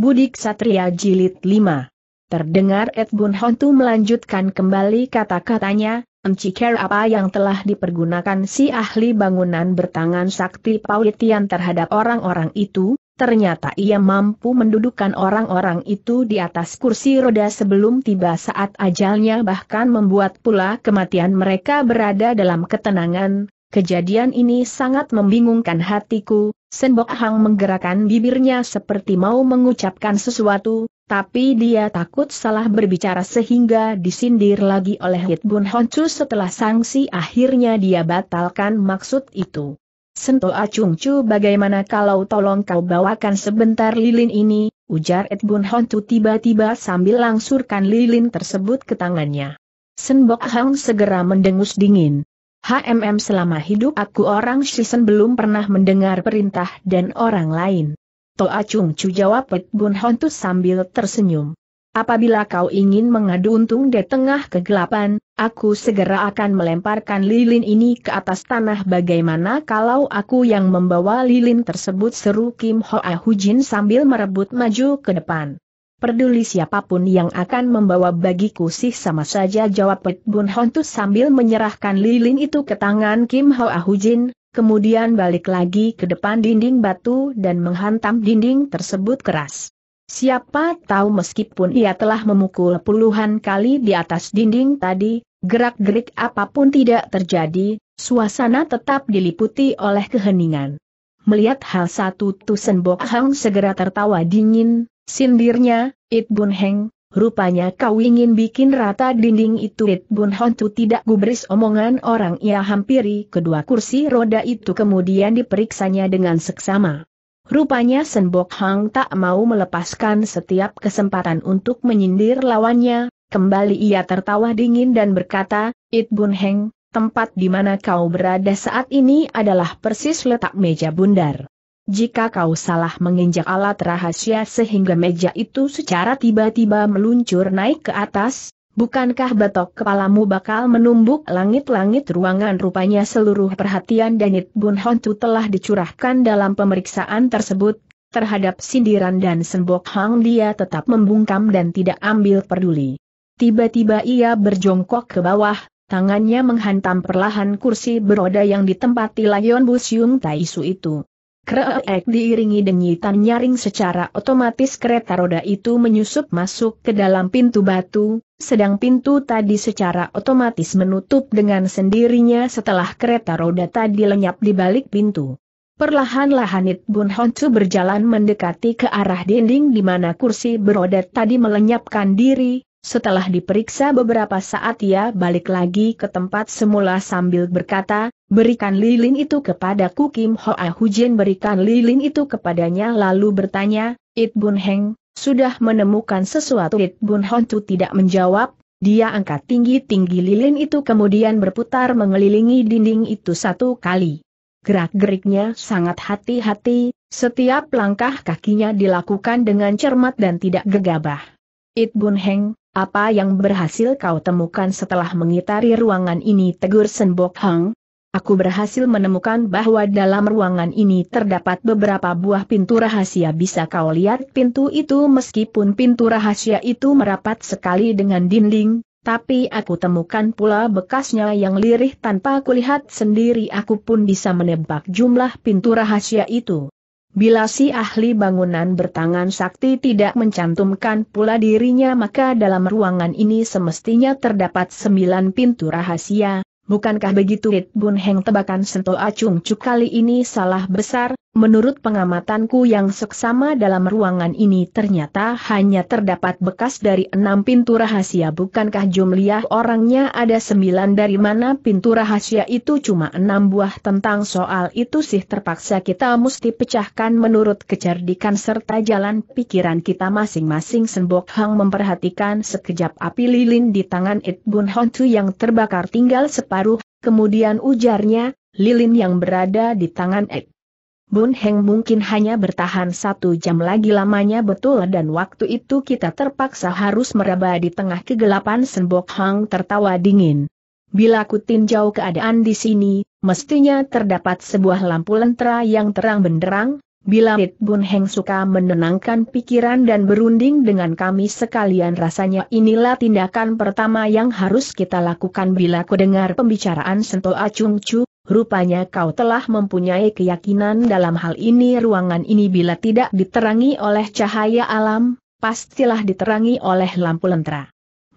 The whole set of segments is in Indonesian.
Budik Satria Jilid 5 Terdengar Ed Bun Hontu melanjutkan kembali kata-katanya, Encikir apa yang telah dipergunakan si ahli bangunan bertangan sakti Paulitian terhadap orang-orang itu, ternyata ia mampu mendudukan orang-orang itu di atas kursi roda sebelum tiba saat ajalnya bahkan membuat pula kematian mereka berada dalam ketenangan, Kejadian ini sangat membingungkan hatiku, Senbok Hang menggerakkan bibirnya seperti mau mengucapkan sesuatu, tapi dia takut salah berbicara sehingga disindir lagi oleh Hit Bun Honcu setelah sanksi akhirnya dia batalkan maksud itu. Sento Acungcu bagaimana kalau tolong kau bawakan sebentar lilin ini, ujar Hit Bun Honcu tiba-tiba sambil langsurkan lilin tersebut ke tangannya. Senbok Hang segera mendengus dingin. HMM selama hidup aku orang Shisen belum pernah mendengar perintah dan orang lain. Toa Chung Chu jawab Pek Bun Hontu sambil tersenyum. Apabila kau ingin mengadu untung di tengah kegelapan, aku segera akan melemparkan lilin ini ke atas tanah bagaimana kalau aku yang membawa lilin tersebut seru Kim Hoa Hujin sambil merebut maju ke depan. Peduli siapapun yang akan membawa bagiku sih sama saja jawab Pet Bun Hontus sambil menyerahkan lilin itu ke tangan Kim Hoa ah Hujin, kemudian balik lagi ke depan dinding batu dan menghantam dinding tersebut keras. Siapa tahu meskipun ia telah memukul puluhan kali di atas dinding tadi, gerak-gerik apapun tidak terjadi, suasana tetap diliputi oleh keheningan. Melihat hal satu Tusen Bok Hang segera tertawa dingin, Sindirnya, It Bun Heng, rupanya kau ingin bikin rata dinding itu It Bun Hontu tidak gubris omongan orang ia hampiri kedua kursi roda itu kemudian diperiksanya dengan seksama. Rupanya Senbok Hang tak mau melepaskan setiap kesempatan untuk menyindir lawannya, kembali ia tertawa dingin dan berkata, It Bun Heng, tempat di mana kau berada saat ini adalah persis letak meja bundar jika kau salah menginjak alat rahasia sehingga meja itu secara tiba-tiba meluncur naik ke atas, bukankah batok kepalamu bakal menumbuk langit-langit ruangan rupanya seluruh perhatian Danit Bun Hontu telah dicurahkan dalam pemeriksaan tersebut, terhadap sindiran dan sembok hang dia tetap membungkam dan tidak ambil peduli. Tiba-tiba ia berjongkok ke bawah, tangannya menghantam perlahan kursi beroda yang ditempati Layon Busiung Su itu. Kreek diiringi dengitan nyaring secara otomatis kereta roda itu menyusup masuk ke dalam pintu batu, sedang pintu tadi secara otomatis menutup dengan sendirinya setelah kereta roda tadi lenyap di balik pintu. Perlahan-lahan It Bun Honsu berjalan mendekati ke arah dinding di mana kursi beroda tadi melenyapkan diri, setelah diperiksa beberapa saat ia balik lagi ke tempat semula sambil berkata, berikan lilin itu kepadaku Kim Hoa Hujin berikan lilin itu kepadanya lalu bertanya, It Bun Heng, sudah menemukan sesuatu It Bun Hon tidak menjawab, dia angkat tinggi-tinggi lilin itu kemudian berputar mengelilingi dinding itu satu kali. Gerak-geriknya sangat hati-hati, setiap langkah kakinya dilakukan dengan cermat dan tidak gegabah. It Bun Heng, apa yang berhasil kau temukan setelah mengitari ruangan ini tegur Senbok Hang? Aku berhasil menemukan bahwa dalam ruangan ini terdapat beberapa buah pintu rahasia bisa kau lihat pintu itu meskipun pintu rahasia itu merapat sekali dengan dinding, tapi aku temukan pula bekasnya yang lirih tanpa kulihat sendiri aku pun bisa menebak jumlah pintu rahasia itu. Bila si ahli bangunan bertangan sakti tidak mencantumkan pula dirinya maka dalam ruangan ini semestinya terdapat sembilan pintu rahasia, bukankah begitu It Bun Heng tebakan Sento Acung Cuk kali ini salah besar, Menurut pengamatanku yang seksama dalam ruangan ini ternyata hanya terdapat bekas dari enam pintu rahasia bukankah jumlah orangnya ada sembilan dari mana pintu rahasia itu cuma enam buah tentang soal itu sih terpaksa kita mesti pecahkan menurut kecerdikan serta jalan pikiran kita masing-masing Sembok Hang memperhatikan sekejap api lilin di tangan It Bun Hontu yang terbakar tinggal separuh, kemudian ujarnya, lilin yang berada di tangan It Bun Heng mungkin hanya bertahan satu jam lagi lamanya betul dan waktu itu kita terpaksa harus meraba di tengah kegelapan Senbok Hang tertawa dingin. Bila ku tinjau keadaan di sini, mestinya terdapat sebuah lampu lentera yang terang benderang, Bila Mit Bun Heng suka menenangkan pikiran dan berunding dengan kami sekalian rasanya inilah tindakan pertama yang harus kita lakukan bila ku dengar pembicaraan Sento Acung Chu, Rupanya kau telah mempunyai keyakinan dalam hal ini ruangan ini bila tidak diterangi oleh cahaya alam, pastilah diterangi oleh lampu lentera.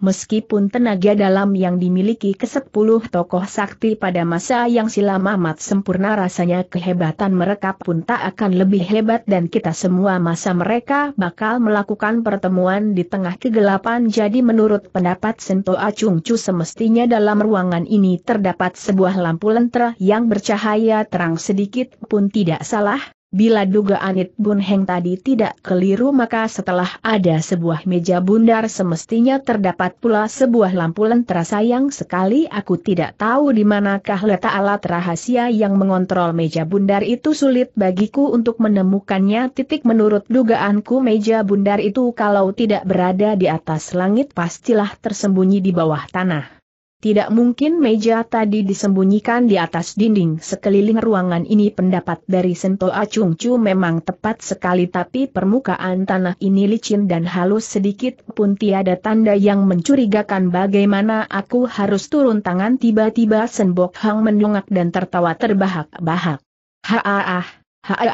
Meskipun tenaga dalam yang dimiliki kesepuluh tokoh sakti pada masa yang silam amat sempurna rasanya kehebatan mereka pun tak akan lebih hebat dan kita semua masa mereka bakal melakukan pertemuan di tengah kegelapan jadi menurut pendapat Sento Acung Chu semestinya dalam ruangan ini terdapat sebuah lampu lentera yang bercahaya terang sedikit pun tidak salah, Bila dugaan It Bun Heng tadi tidak keliru maka setelah ada sebuah meja bundar semestinya terdapat pula sebuah lampu lentera sayang sekali aku tidak tahu di manakah letak alat rahasia yang mengontrol meja bundar itu sulit bagiku untuk menemukannya titik menurut dugaanku meja bundar itu kalau tidak berada di atas langit pastilah tersembunyi di bawah tanah. Tidak mungkin meja tadi disembunyikan di atas dinding sekeliling ruangan ini pendapat dari Sento Acungcu memang tepat sekali tapi permukaan tanah ini licin dan halus sedikit pun tiada tanda yang mencurigakan bagaimana aku harus turun tangan tiba-tiba Senbok Hang mendongak dan tertawa terbahak-bahak. Haaah! Hai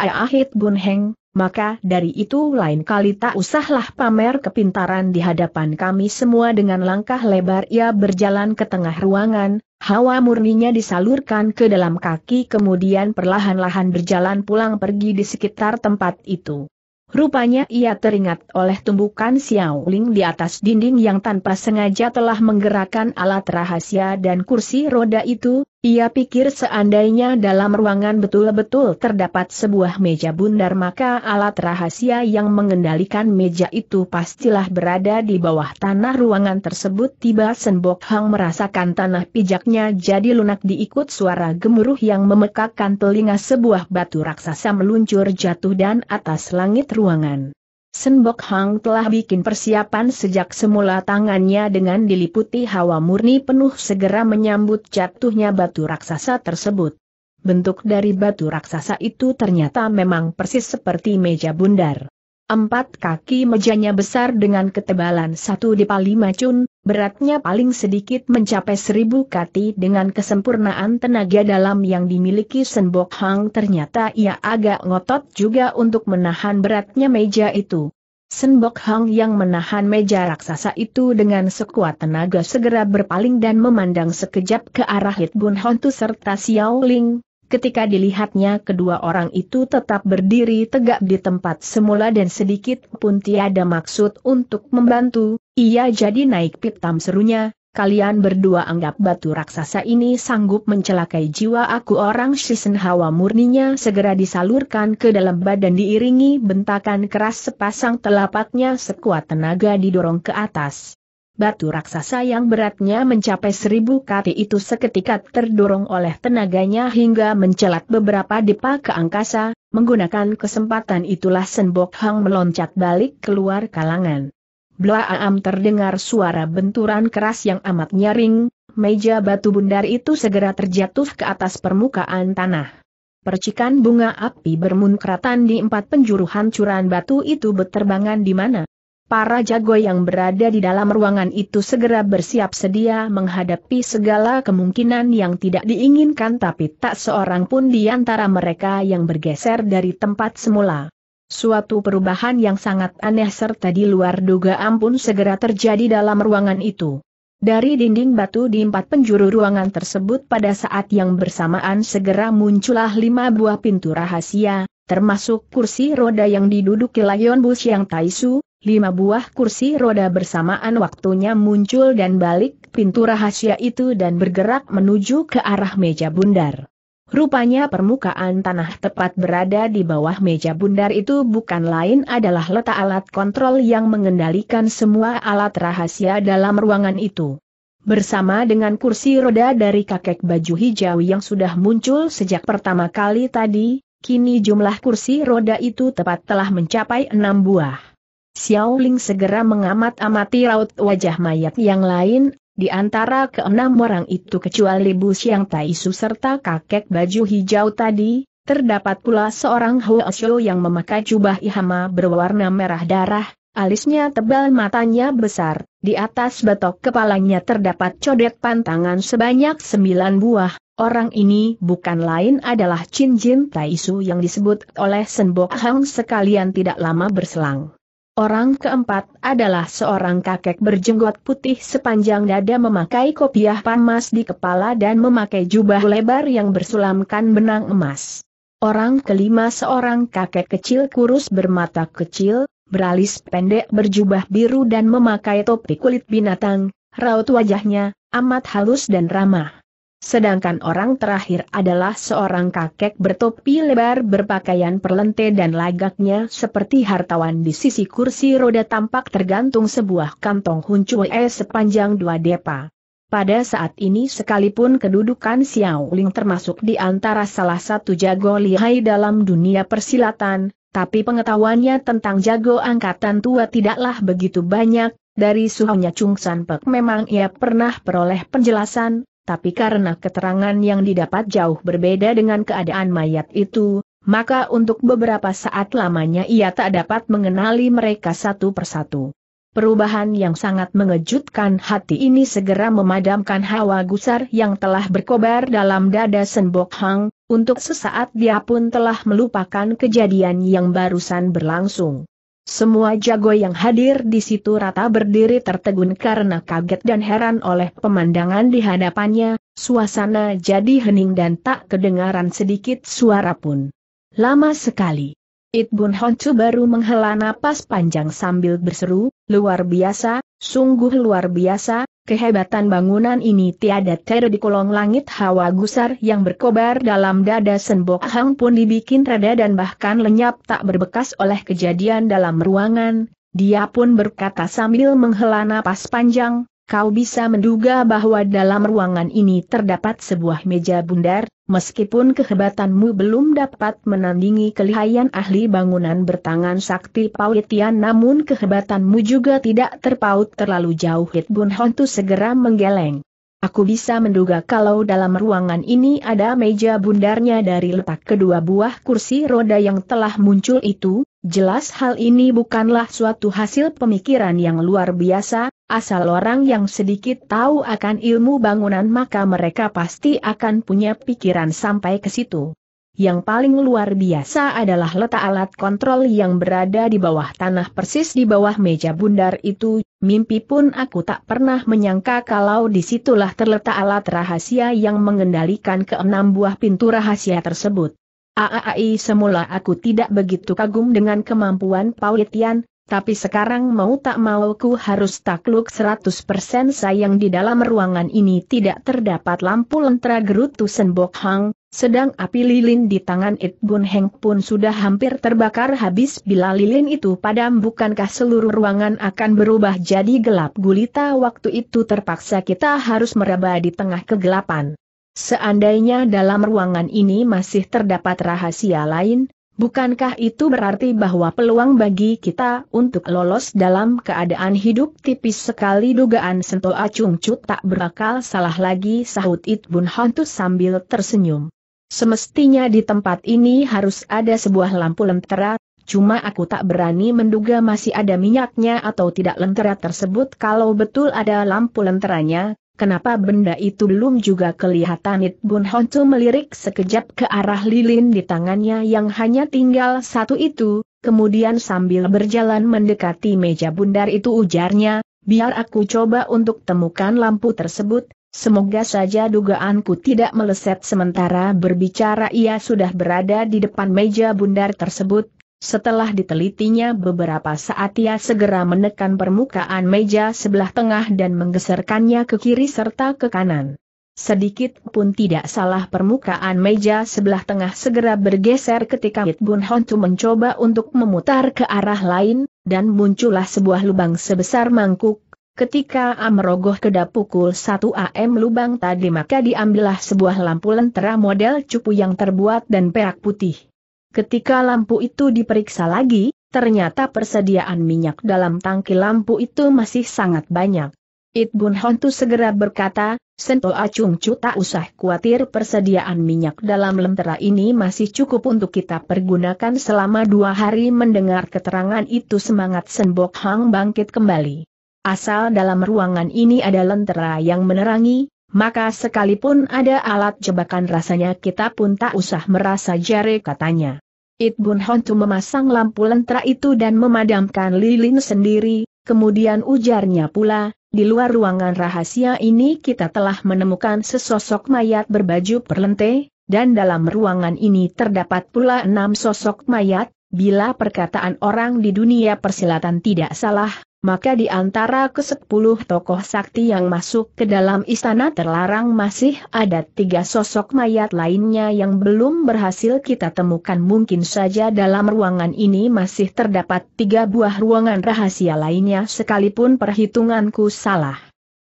Bun Heng, maka dari itu lain kali tak usahlah pamer kepintaran di hadapan kami semua dengan langkah lebar ia berjalan ke tengah ruangan, hawa murninya disalurkan ke dalam kaki kemudian perlahan-lahan berjalan pulang pergi di sekitar tempat itu. Rupanya ia teringat oleh tumbukan Xiaoling di atas dinding yang tanpa sengaja telah menggerakkan alat rahasia dan kursi roda itu, ia pikir seandainya dalam ruangan betul-betul terdapat sebuah meja bundar maka alat rahasia yang mengendalikan meja itu pastilah berada di bawah tanah ruangan tersebut tiba Senbok Hang merasakan tanah pijaknya jadi lunak diikut suara gemuruh yang memekakkan telinga sebuah batu raksasa meluncur jatuh dan atas langit ruangan. Senbok Hang telah bikin persiapan sejak semula tangannya dengan diliputi hawa murni penuh segera menyambut jatuhnya batu raksasa tersebut. Bentuk dari batu raksasa itu ternyata memang persis seperti meja bundar. Empat kaki mejanya besar dengan ketebalan satu dipali macun, beratnya paling sedikit mencapai seribu kati dengan kesempurnaan tenaga dalam yang dimiliki Senbok Hang ternyata ia agak ngotot juga untuk menahan beratnya meja itu. Senbok Hang yang menahan meja raksasa itu dengan sekuat tenaga segera berpaling dan memandang sekejap ke arah Hit Bun Hontu serta Xiao Ling, Ketika dilihatnya kedua orang itu tetap berdiri tegak di tempat semula dan sedikit pun tiada maksud untuk membantu, ia jadi naik pitam serunya, Kalian berdua anggap batu raksasa ini sanggup mencelakai jiwa aku orang Shisen Hawa murninya segera disalurkan ke dalam badan diiringi bentakan keras sepasang telapaknya sekuat tenaga didorong ke atas. Batu raksasa yang beratnya mencapai seribu kati itu seketika terdorong oleh tenaganya hingga mencelat beberapa depa ke angkasa, menggunakan kesempatan itulah Senbok Hang meloncat balik keluar kalangan. Blaam terdengar suara benturan keras yang amat nyaring, meja batu bundar itu segera terjatuh ke atas permukaan tanah. Percikan bunga api bermunkratan di empat penjuru hancuran batu itu beterbangan di mana para jago yang berada di dalam ruangan itu segera bersiap sedia menghadapi segala kemungkinan yang tidak diinginkan tapi tak seorang pun di antara mereka yang bergeser dari tempat semula. Suatu perubahan yang sangat aneh serta di luar dugaan pun segera terjadi dalam ruangan itu. Dari dinding batu di empat penjuru ruangan tersebut pada saat yang bersamaan segera muncullah lima buah pintu rahasia, termasuk kursi roda yang diduduki Lion Bus yang Taisu, Lima buah kursi roda bersamaan waktunya muncul dan balik pintu rahasia itu dan bergerak menuju ke arah meja bundar. Rupanya permukaan tanah tepat berada di bawah meja bundar itu bukan lain adalah letak alat kontrol yang mengendalikan semua alat rahasia dalam ruangan itu. Bersama dengan kursi roda dari kakek baju hijau yang sudah muncul sejak pertama kali tadi, kini jumlah kursi roda itu tepat telah mencapai enam buah. Xiao Ling segera mengamat-amati raut wajah mayat yang lain, di antara keenam orang itu kecuali Bu Xiang Taisu serta kakek baju hijau tadi, terdapat pula seorang Xiu yang memakai jubah ihama berwarna merah darah, alisnya tebal matanya besar, di atas batok kepalanya terdapat codet pantangan sebanyak sembilan buah, Orang ini bukan lain adalah Chin Jin Taisu yang disebut oleh Senbok Hang sekalian tidak lama berselang. Orang keempat adalah seorang kakek berjenggot putih sepanjang dada memakai kopiah panas di kepala dan memakai jubah lebar yang bersulamkan benang emas. Orang kelima seorang kakek kecil kurus bermata kecil, beralis pendek berjubah biru dan memakai topi kulit binatang, raut wajahnya, amat halus dan ramah. Sedangkan orang terakhir adalah seorang kakek bertopi lebar berpakaian perlente dan lagaknya seperti hartawan di sisi kursi roda tampak tergantung sebuah kantong huncue sepanjang dua depa. Pada saat ini sekalipun kedudukan Xiao Ling termasuk di antara salah satu jago lihai dalam dunia persilatan, tapi pengetahuannya tentang jago angkatan tua tidaklah begitu banyak, dari suhunya Chung San Pek memang ia pernah peroleh penjelasan tapi karena keterangan yang didapat jauh berbeda dengan keadaan mayat itu, maka untuk beberapa saat lamanya ia tak dapat mengenali mereka satu persatu. Perubahan yang sangat mengejutkan hati ini segera memadamkan hawa gusar yang telah berkobar dalam dada Senbok Hang, untuk sesaat dia pun telah melupakan kejadian yang barusan berlangsung. Semua jago yang hadir di situ rata berdiri tertegun karena kaget dan heran oleh pemandangan di hadapannya, suasana jadi hening dan tak kedengaran sedikit suara pun. Lama sekali. Itbun Honcu baru menghela napas panjang sambil berseru, luar biasa, sungguh luar biasa, Kehebatan bangunan ini tiada ter di kolong langit hawa gusar yang berkobar dalam dada Senbok Hang pun dibikin reda dan bahkan lenyap tak berbekas oleh kejadian dalam ruangan. Dia pun berkata sambil menghela napas panjang, kau bisa menduga bahwa dalam ruangan ini terdapat sebuah meja bundar, meskipun kehebatanmu belum dapat menandingi kelihayan ahli bangunan bertangan sakti Pawitian ya, namun kehebatanmu juga tidak terpaut terlalu jauh Hit Bun Hon segera menggeleng. Aku bisa menduga kalau dalam ruangan ini ada meja bundarnya dari letak kedua buah kursi roda yang telah muncul itu, jelas hal ini bukanlah suatu hasil pemikiran yang luar biasa, asal orang yang sedikit tahu akan ilmu bangunan maka mereka pasti akan punya pikiran sampai ke situ. Yang paling luar biasa adalah letak alat kontrol yang berada di bawah tanah persis di bawah meja bundar itu, mimpi pun aku tak pernah menyangka kalau disitulah terletak alat rahasia yang mengendalikan keenam buah pintu rahasia tersebut. Aai semula aku tidak begitu kagum dengan kemampuan Paulitian, tapi sekarang mau tak mau ku harus takluk 100% sayang di dalam ruangan ini tidak terdapat lampu lentera gerutu Senbok Hang, sedang api lilin di tangan It Bun Heng pun sudah hampir terbakar habis bila lilin itu padam bukankah seluruh ruangan akan berubah jadi gelap gulita waktu itu terpaksa kita harus meraba di tengah kegelapan. Seandainya dalam ruangan ini masih terdapat rahasia lain, Bukankah itu berarti bahwa peluang bagi kita untuk lolos dalam keadaan hidup tipis sekali dugaan sentuh Acung Cut tak berakal salah lagi sahut It Bun hantu sambil tersenyum. Semestinya di tempat ini harus ada sebuah lampu lentera, cuma aku tak berani menduga masih ada minyaknya atau tidak lentera tersebut kalau betul ada lampu lenteranya, Kenapa benda itu belum juga kelihatan It Bun Honcu melirik sekejap ke arah lilin di tangannya yang hanya tinggal satu itu, kemudian sambil berjalan mendekati meja bundar itu ujarnya, biar aku coba untuk temukan lampu tersebut, Semoga saja dugaanku tidak meleset sementara berbicara ia sudah berada di depan meja bundar tersebut, setelah ditelitinya beberapa saat ia segera menekan permukaan meja sebelah tengah dan menggeserkannya ke kiri serta ke kanan. Sedikit pun tidak salah permukaan meja sebelah tengah segera bergeser ketika It Hontu mencoba untuk memutar ke arah lain, dan muncullah sebuah lubang sebesar mangkuk. Ketika Amrogoh kedap pukul 1 AM lubang tadi maka diambillah sebuah lampu lentera model cupu yang terbuat dan perak putih. Ketika lampu itu diperiksa lagi, ternyata persediaan minyak dalam tangki lampu itu masih sangat banyak. It Bun Hontu segera berkata, Sento Acung Chu tak usah khawatir persediaan minyak dalam lentera ini masih cukup untuk kita pergunakan selama dua hari mendengar keterangan itu semangat Senbok Hang bangkit kembali. Asal dalam ruangan ini ada lentera yang menerangi, maka sekalipun ada alat jebakan rasanya kita pun tak usah merasa jare katanya. It Bun Hontu memasang lampu lentera itu dan memadamkan lilin sendiri, kemudian ujarnya pula, di luar ruangan rahasia ini kita telah menemukan sesosok mayat berbaju perlente, dan dalam ruangan ini terdapat pula enam sosok mayat, bila perkataan orang di dunia persilatan tidak salah, maka di antara kesepuluh tokoh sakti yang masuk ke dalam istana terlarang masih ada tiga sosok mayat lainnya yang belum berhasil kita temukan mungkin saja dalam ruangan ini masih terdapat tiga buah ruangan rahasia lainnya sekalipun perhitunganku salah.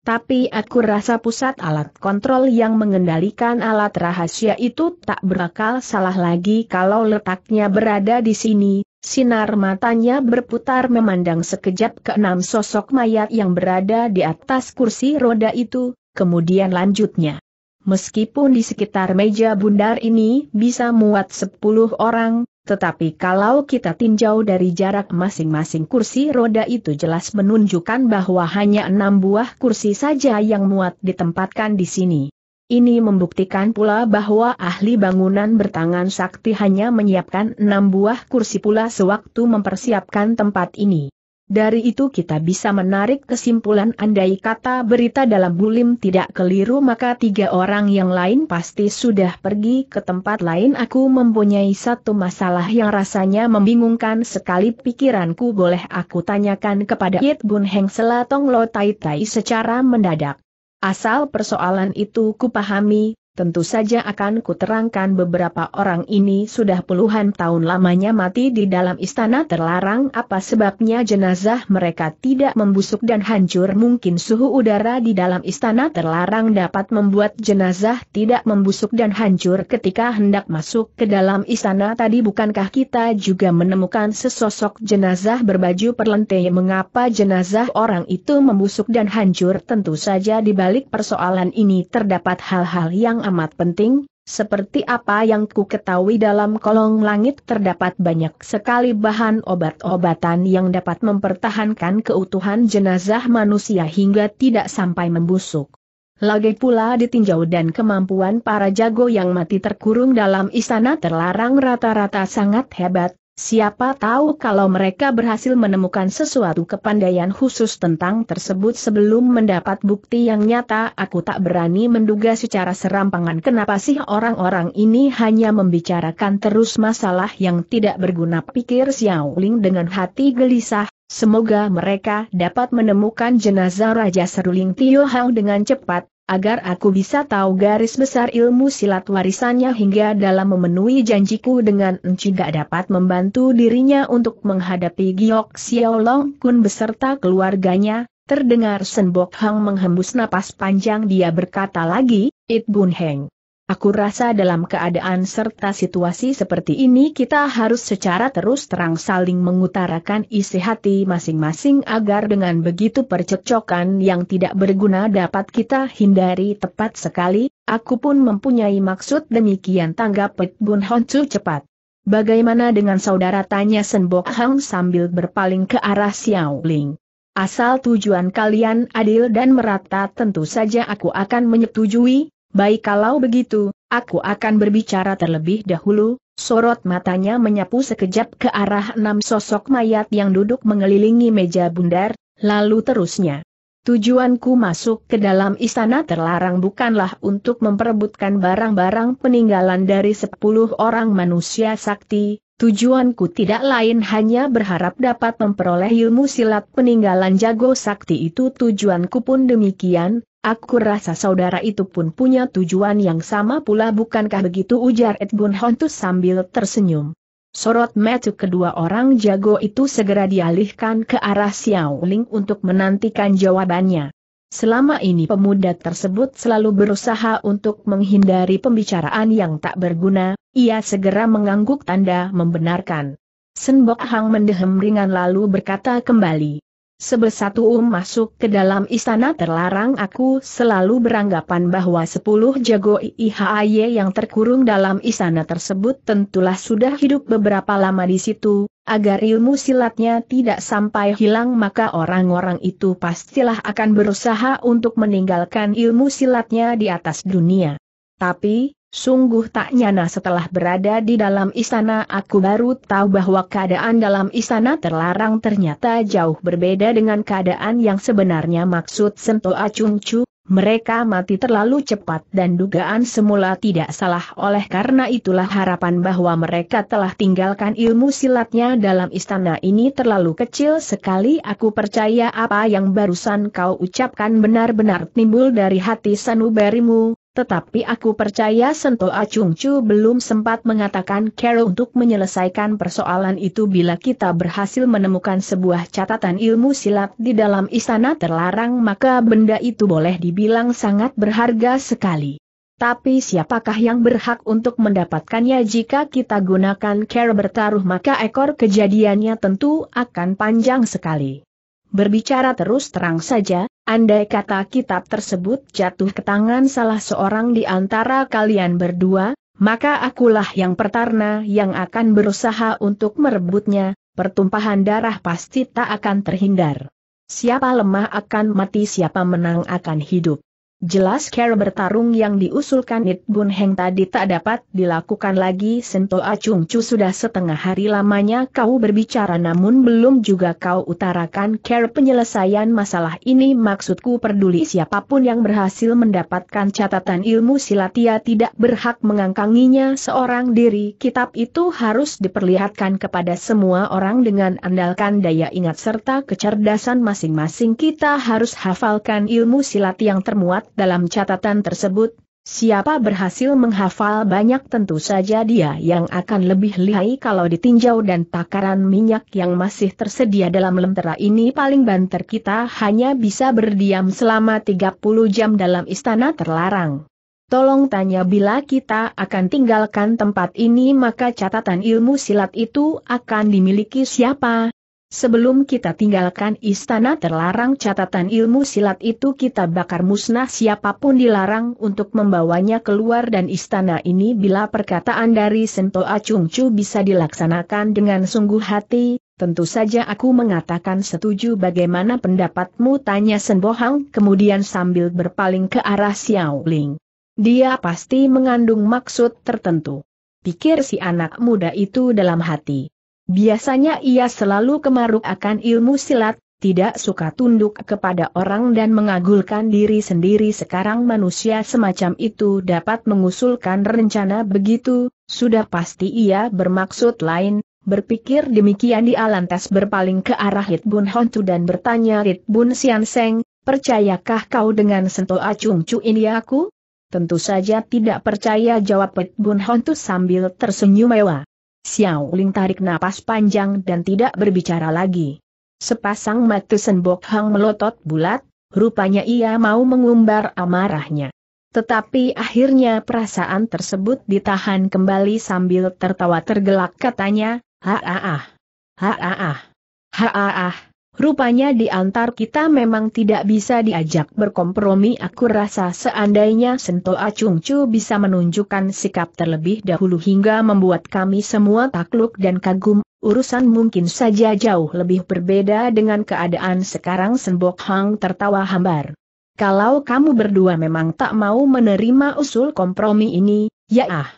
Tapi aku rasa pusat alat kontrol yang mengendalikan alat rahasia itu tak berakal salah lagi kalau letaknya berada di sini, Sinar matanya berputar memandang sekejap ke enam sosok mayat yang berada di atas kursi roda itu, kemudian lanjutnya. Meskipun di sekitar meja bundar ini bisa muat sepuluh orang, tetapi kalau kita tinjau dari jarak masing-masing kursi roda itu jelas menunjukkan bahwa hanya enam buah kursi saja yang muat ditempatkan di sini. Ini membuktikan pula bahwa ahli bangunan bertangan sakti hanya menyiapkan enam buah kursi pula sewaktu mempersiapkan tempat ini. Dari itu kita bisa menarik kesimpulan andai kata berita dalam bulim tidak keliru maka tiga orang yang lain pasti sudah pergi ke tempat lain aku mempunyai satu masalah yang rasanya membingungkan sekali pikiranku boleh aku tanyakan kepada Yit Bun Heng Selatong Lo Tai Tai secara mendadak. Asal persoalan itu kupahami, Tentu saja akan kuterangkan beberapa orang ini sudah puluhan tahun lamanya mati di dalam istana terlarang apa sebabnya jenazah mereka tidak membusuk dan hancur mungkin suhu udara di dalam istana terlarang dapat membuat jenazah tidak membusuk dan hancur ketika hendak masuk ke dalam istana tadi bukankah kita juga menemukan sesosok jenazah berbaju perlente mengapa jenazah orang itu membusuk dan hancur tentu saja di balik persoalan ini terdapat hal-hal yang amat penting, seperti apa yang ku ketahui dalam kolong langit terdapat banyak sekali bahan obat-obatan yang dapat mempertahankan keutuhan jenazah manusia hingga tidak sampai membusuk. Lagi pula ditinjau dan kemampuan para jago yang mati terkurung dalam istana terlarang rata-rata sangat hebat, Siapa tahu kalau mereka berhasil menemukan sesuatu kepandaian khusus tentang tersebut sebelum mendapat bukti yang nyata aku tak berani menduga secara serampangan kenapa sih orang-orang ini hanya membicarakan terus masalah yang tidak berguna pikir Xiao Ling dengan hati gelisah, semoga mereka dapat menemukan jenazah Raja Seruling Tio Hao dengan cepat, agar aku bisa tahu garis besar ilmu silat warisannya hingga dalam memenuhi janjiku dengan tidak dapat membantu dirinya untuk menghadapi Giok Long Kun beserta keluarganya, terdengar Senbok Hang menghembus napas panjang dia berkata lagi, It Bun Heng, Aku rasa dalam keadaan serta situasi seperti ini kita harus secara terus terang saling mengutarakan isi hati masing-masing agar dengan begitu percekcokan yang tidak berguna dapat kita hindari tepat sekali, aku pun mempunyai maksud demikian tanggap Pek Bun Hon cepat. Bagaimana dengan saudara tanya Senbok Hang sambil berpaling ke arah Xiao Ling? Asal tujuan kalian adil dan merata tentu saja aku akan menyetujui, Baik kalau begitu, aku akan berbicara terlebih dahulu, sorot matanya menyapu sekejap ke arah enam sosok mayat yang duduk mengelilingi meja bundar, lalu terusnya. Tujuanku masuk ke dalam istana terlarang bukanlah untuk memperebutkan barang-barang peninggalan dari sepuluh orang manusia sakti, tujuanku tidak lain hanya berharap dapat memperoleh ilmu silat peninggalan jago sakti itu tujuanku pun demikian, Aku rasa saudara itu pun punya tujuan yang sama pula bukankah begitu ujar Edgun Hontus sambil tersenyum. Sorot mata kedua orang jago itu segera dialihkan ke arah Xiao Ling untuk menantikan jawabannya. Selama ini pemuda tersebut selalu berusaha untuk menghindari pembicaraan yang tak berguna, ia segera mengangguk tanda membenarkan. Senbok Hang mendehem ringan lalu berkata kembali, sebesatu um masuk ke dalam istana terlarang aku selalu beranggapan bahwa sepuluh jago IHAY yang terkurung dalam istana tersebut tentulah sudah hidup beberapa lama di situ, agar ilmu silatnya tidak sampai hilang maka orang-orang itu pastilah akan berusaha untuk meninggalkan ilmu silatnya di atas dunia. Tapi, Sungguh tak nyana setelah berada di dalam istana aku baru tahu bahwa keadaan dalam istana terlarang ternyata jauh berbeda dengan keadaan yang sebenarnya maksud Sento Acungcu, mereka mati terlalu cepat dan dugaan semula tidak salah oleh karena itulah harapan bahwa mereka telah tinggalkan ilmu silatnya dalam istana ini terlalu kecil sekali aku percaya apa yang barusan kau ucapkan benar-benar timbul dari hati sanubarimu, tetapi aku percaya Sento Acung Chu belum sempat mengatakan Carol untuk menyelesaikan persoalan itu bila kita berhasil menemukan sebuah catatan ilmu silat di dalam istana terlarang maka benda itu boleh dibilang sangat berharga sekali. Tapi siapakah yang berhak untuk mendapatkannya jika kita gunakan Carol bertaruh maka ekor kejadiannya tentu akan panjang sekali. Berbicara terus terang saja, Andai kata kitab tersebut jatuh ke tangan salah seorang di antara kalian berdua, maka akulah yang pertarna yang akan berusaha untuk merebutnya, pertumpahan darah pasti tak akan terhindar. Siapa lemah akan mati siapa menang akan hidup. Jelas cara bertarung yang diusulkan It Bun Heng tadi tak dapat dilakukan lagi Sento Acung Chu sudah setengah hari lamanya kau berbicara namun belum juga kau utarakan care penyelesaian masalah ini maksudku peduli siapapun yang berhasil mendapatkan catatan ilmu silatia tidak berhak mengangkanginya seorang diri kitab itu harus diperlihatkan kepada semua orang dengan andalkan daya ingat serta kecerdasan masing-masing kita harus hafalkan ilmu silat yang termuat dalam catatan tersebut, siapa berhasil menghafal banyak tentu saja dia yang akan lebih lihai kalau ditinjau dan takaran minyak yang masih tersedia dalam lentera ini paling banter kita hanya bisa berdiam selama 30 jam dalam istana terlarang. Tolong tanya bila kita akan tinggalkan tempat ini maka catatan ilmu silat itu akan dimiliki siapa, Sebelum kita tinggalkan istana terlarang catatan ilmu silat itu kita bakar musnah siapapun dilarang untuk membawanya keluar dan istana ini bila perkataan dari Sento Acung Chu bisa dilaksanakan dengan sungguh hati, tentu saja aku mengatakan setuju bagaimana pendapatmu tanya Senbohang kemudian sambil berpaling ke arah Xiao Ling. Dia pasti mengandung maksud tertentu. Pikir si anak muda itu dalam hati. Biasanya ia selalu kemaruk akan ilmu silat, tidak suka tunduk kepada orang dan mengagulkan diri sendiri sekarang manusia semacam itu dapat mengusulkan rencana begitu, sudah pasti ia bermaksud lain, Berpikir demikian di alantas berpaling ke arah Hit Bun Hontu dan bertanya Hit Bun Sian percayakah kau dengan sentuh acung cu ini aku? Tentu saja tidak percaya jawab Hit Bun Hontu sambil tersenyum mewah. Xiao Ling tarik napas panjang dan tidak berbicara lagi. Sepasang mata Senbok Hang melotot bulat, rupanya ia mau mengumbar amarahnya. Tetapi akhirnya perasaan tersebut ditahan kembali sambil tertawa tergelak katanya, ha ah ah, ha ah ah, ha ah ah. Rupanya di antar kita memang tidak bisa diajak berkompromi aku rasa seandainya Sento Acungcu bisa menunjukkan sikap terlebih dahulu hingga membuat kami semua takluk dan kagum, urusan mungkin saja jauh lebih berbeda dengan keadaan sekarang Senbok Hang tertawa hambar. Kalau kamu berdua memang tak mau menerima usul kompromi ini, ya ah.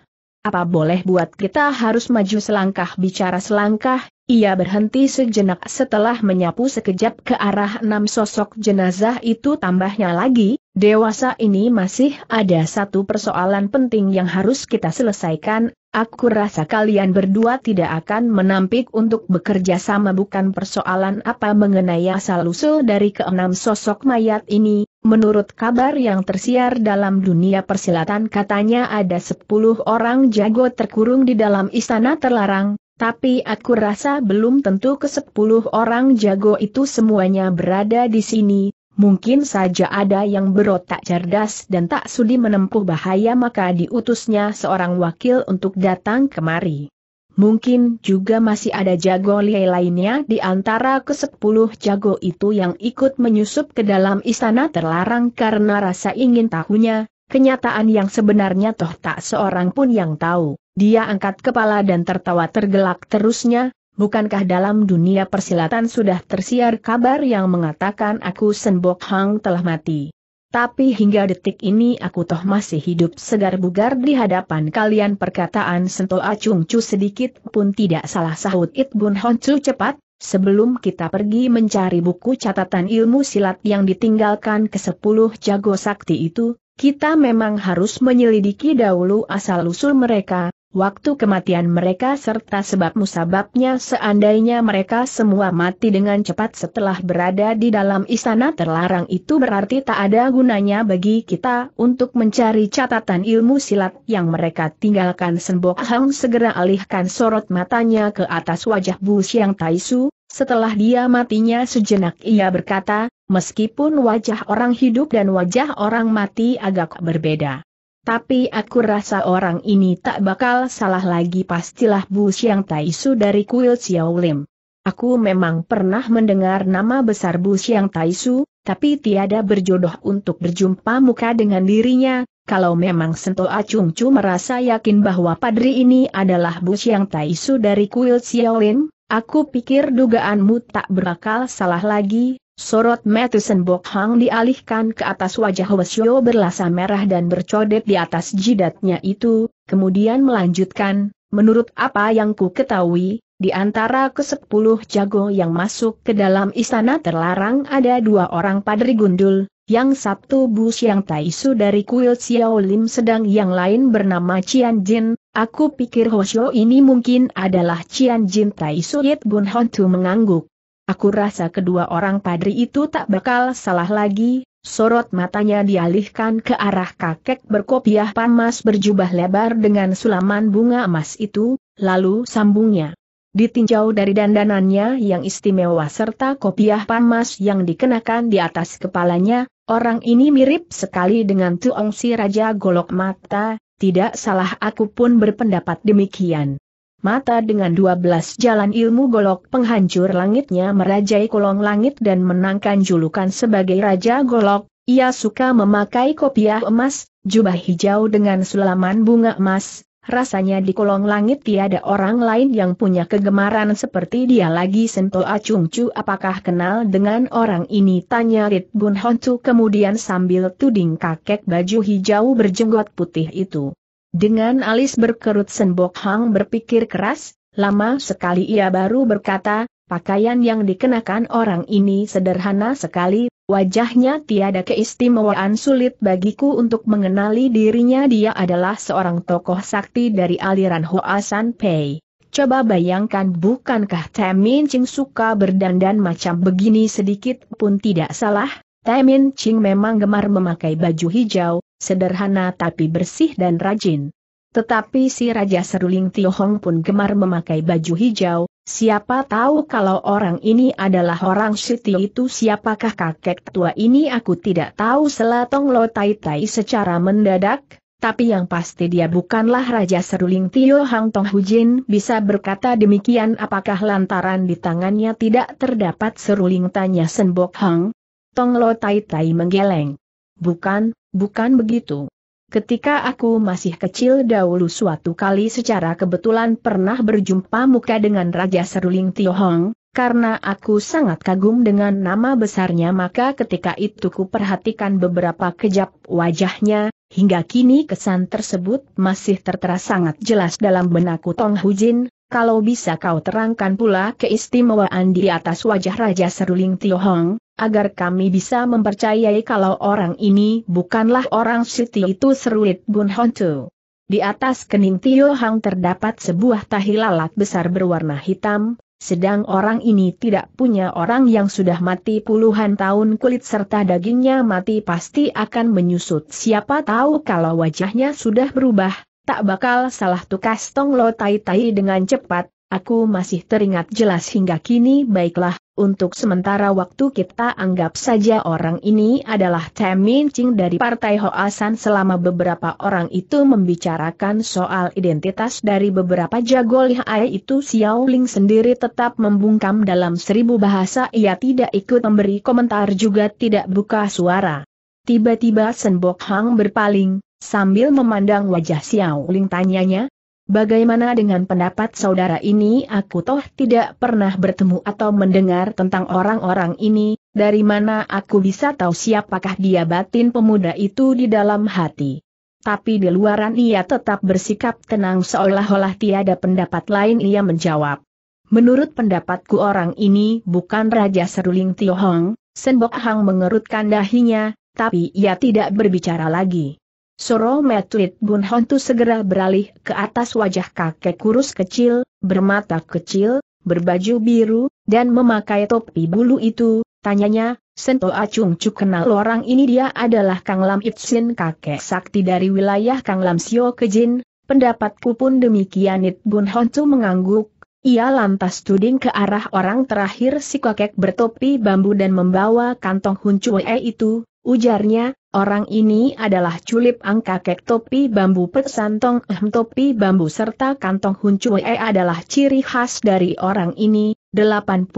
Apa boleh buat kita harus maju selangkah bicara selangkah, ia berhenti sejenak setelah menyapu sekejap ke arah enam sosok jenazah itu tambahnya lagi, dewasa ini masih ada satu persoalan penting yang harus kita selesaikan, Aku rasa kalian berdua tidak akan menampik untuk bekerja sama bukan persoalan apa mengenai asal-usul dari keenam sosok mayat ini, menurut kabar yang tersiar dalam dunia persilatan katanya ada sepuluh orang jago terkurung di dalam istana terlarang, tapi aku rasa belum tentu ke 10 orang jago itu semuanya berada di sini, Mungkin saja ada yang berotak cerdas dan tak sudi menempuh bahaya maka diutusnya seorang wakil untuk datang kemari. Mungkin juga masih ada jago liai lainnya di antara kesepuluh jago itu yang ikut menyusup ke dalam istana terlarang karena rasa ingin tahunya, kenyataan yang sebenarnya toh tak seorang pun yang tahu. Dia angkat kepala dan tertawa tergelak terusnya, bukankah dalam dunia persilatan sudah tersiar kabar yang mengatakan aku Senbok Hang telah mati? Tapi hingga detik ini aku toh masih hidup segar bugar di hadapan kalian perkataan Sento Acung Chu sedikit pun tidak salah sahut It Bun Hon Chu cepat, sebelum kita pergi mencari buku catatan ilmu silat yang ditinggalkan ke sepuluh jago sakti itu, kita memang harus menyelidiki dahulu asal-usul mereka, waktu kematian mereka serta sebab musababnya seandainya mereka semua mati dengan cepat setelah berada di dalam istana terlarang itu berarti tak ada gunanya bagi kita untuk mencari catatan ilmu silat yang mereka tinggalkan Senbok Hang segera alihkan sorot matanya ke atas wajah Bu Tai Taisu, setelah dia matinya sejenak ia berkata, meskipun wajah orang hidup dan wajah orang mati agak berbeda tapi aku rasa orang ini tak bakal salah lagi pastilah Bu Tai Taisu dari kuil Xiao Lim. Aku memang pernah mendengar nama besar Bu Tai Taisu, tapi tiada berjodoh untuk berjumpa muka dengan dirinya, kalau memang Sento Acung Chu merasa yakin bahwa padri ini adalah Bu Tai Taisu dari kuil Xiao Lim, aku pikir dugaanmu tak berakal salah lagi, Sorot Matheson Bokhang dialihkan ke atas wajah Wesyo berlasa merah dan bercodet di atas jidatnya itu, kemudian melanjutkan, menurut apa yang ku ketahui, di antara kesepuluh jago yang masuk ke dalam istana terlarang ada dua orang padri gundul, yang Sabtu Bu Siang Taisu dari kuil Xiao Lim sedang yang lain bernama Cian Jin, aku pikir Hosyo ini mungkin adalah Cian Jin Taisu Yit Bun Hon Tu mengangguk. Aku rasa kedua orang padri itu tak bakal salah lagi, sorot matanya dialihkan ke arah kakek berkopiah panas berjubah lebar dengan sulaman bunga emas itu, lalu sambungnya. Ditinjau dari dandanannya yang istimewa serta kopiah panas yang dikenakan di atas kepalanya, orang ini mirip sekali dengan Tuong si Raja Golok Mata, tidak salah aku pun berpendapat demikian mata dengan dua belas jalan ilmu golok penghancur langitnya merajai kolong langit dan menangkan julukan sebagai Raja Golok, ia suka memakai kopiah emas, jubah hijau dengan sulaman bunga emas, rasanya di kolong langit tiada orang lain yang punya kegemaran seperti dia lagi Sento Acungcu apakah kenal dengan orang ini tanya Rit Bun Hontu kemudian sambil tuding kakek baju hijau berjenggot putih itu. Dengan alis berkerut Senbok Hang berpikir keras, lama sekali ia baru berkata, pakaian yang dikenakan orang ini sederhana sekali, wajahnya tiada keistimewaan sulit bagiku untuk mengenali dirinya dia adalah seorang tokoh sakti dari aliran Hoasan Pei. Coba bayangkan bukankah Temin Ching suka berdandan macam begini sedikit pun tidak salah, Temin Ching memang gemar memakai baju hijau, sederhana tapi bersih dan rajin. Tetapi si Raja Seruling Hong pun gemar memakai baju hijau, siapa tahu kalau orang ini adalah orang Siti itu siapakah kakek tua ini aku tidak tahu selatong lo tai tai secara mendadak, tapi yang pasti dia bukanlah Raja Seruling Tio Hong Tong Hujin bisa berkata demikian apakah lantaran di tangannya tidak terdapat seruling tanya Senbok Hang? Tong Lo Tai Tai menggeleng bukan, bukan begitu. Ketika aku masih kecil dahulu suatu kali secara kebetulan pernah berjumpa muka dengan Raja Seruling Tiohong, karena aku sangat kagum dengan nama besarnya maka ketika itu ku perhatikan beberapa kejap wajahnya, hingga kini kesan tersebut masih tertera sangat jelas dalam benakku Tong Hujin, kalau bisa kau terangkan pula keistimewaan di atas wajah Raja Seruling Tiohong, agar kami bisa mempercayai kalau orang ini bukanlah orang Siti itu seruit Bun Hontu. Di atas kening Tio Hang terdapat sebuah tahi lalat besar berwarna hitam, sedang orang ini tidak punya orang yang sudah mati puluhan tahun kulit serta dagingnya mati pasti akan menyusut siapa tahu kalau wajahnya sudah berubah, tak bakal salah tukas tong lo tai tai dengan cepat, aku masih teringat jelas hingga kini baiklah, untuk sementara waktu kita anggap saja orang ini adalah Ching dari Partai Hoasan selama beberapa orang itu membicarakan soal identitas dari beberapa jago lihai itu Xiao Ling sendiri tetap membungkam dalam seribu bahasa ia tidak ikut memberi komentar juga tidak buka suara. Tiba-tiba Senbok Hang berpaling, sambil memandang wajah Xiao Ling tanyanya, Bagaimana dengan pendapat saudara ini aku toh tidak pernah bertemu atau mendengar tentang orang-orang ini, dari mana aku bisa tahu siapakah dia batin pemuda itu di dalam hati. Tapi di luaran ia tetap bersikap tenang seolah-olah tiada pendapat lain ia menjawab. Menurut pendapatku orang ini bukan Raja Seruling Tiohong, Senbok Hang mengerutkan dahinya, tapi ia tidak berbicara lagi. Soro Metuit Bun Hontu segera beralih ke atas wajah kakek kurus kecil, bermata kecil, berbaju biru, dan memakai topi bulu itu, tanyanya, Sento Acung Cuk kenal orang ini dia adalah Kang Lam Itsin kakek sakti dari wilayah Kang Lam Sio Kejin, pendapatku pun demikian It Bun Hontu mengangguk, ia lantas tuding ke arah orang terakhir si kakek bertopi bambu dan membawa kantong Hun Cue itu, ujarnya, Orang ini adalah culip angka kek topi bambu pesantong ehm topi bambu serta kantong huncue adalah ciri khas dari orang ini, 80%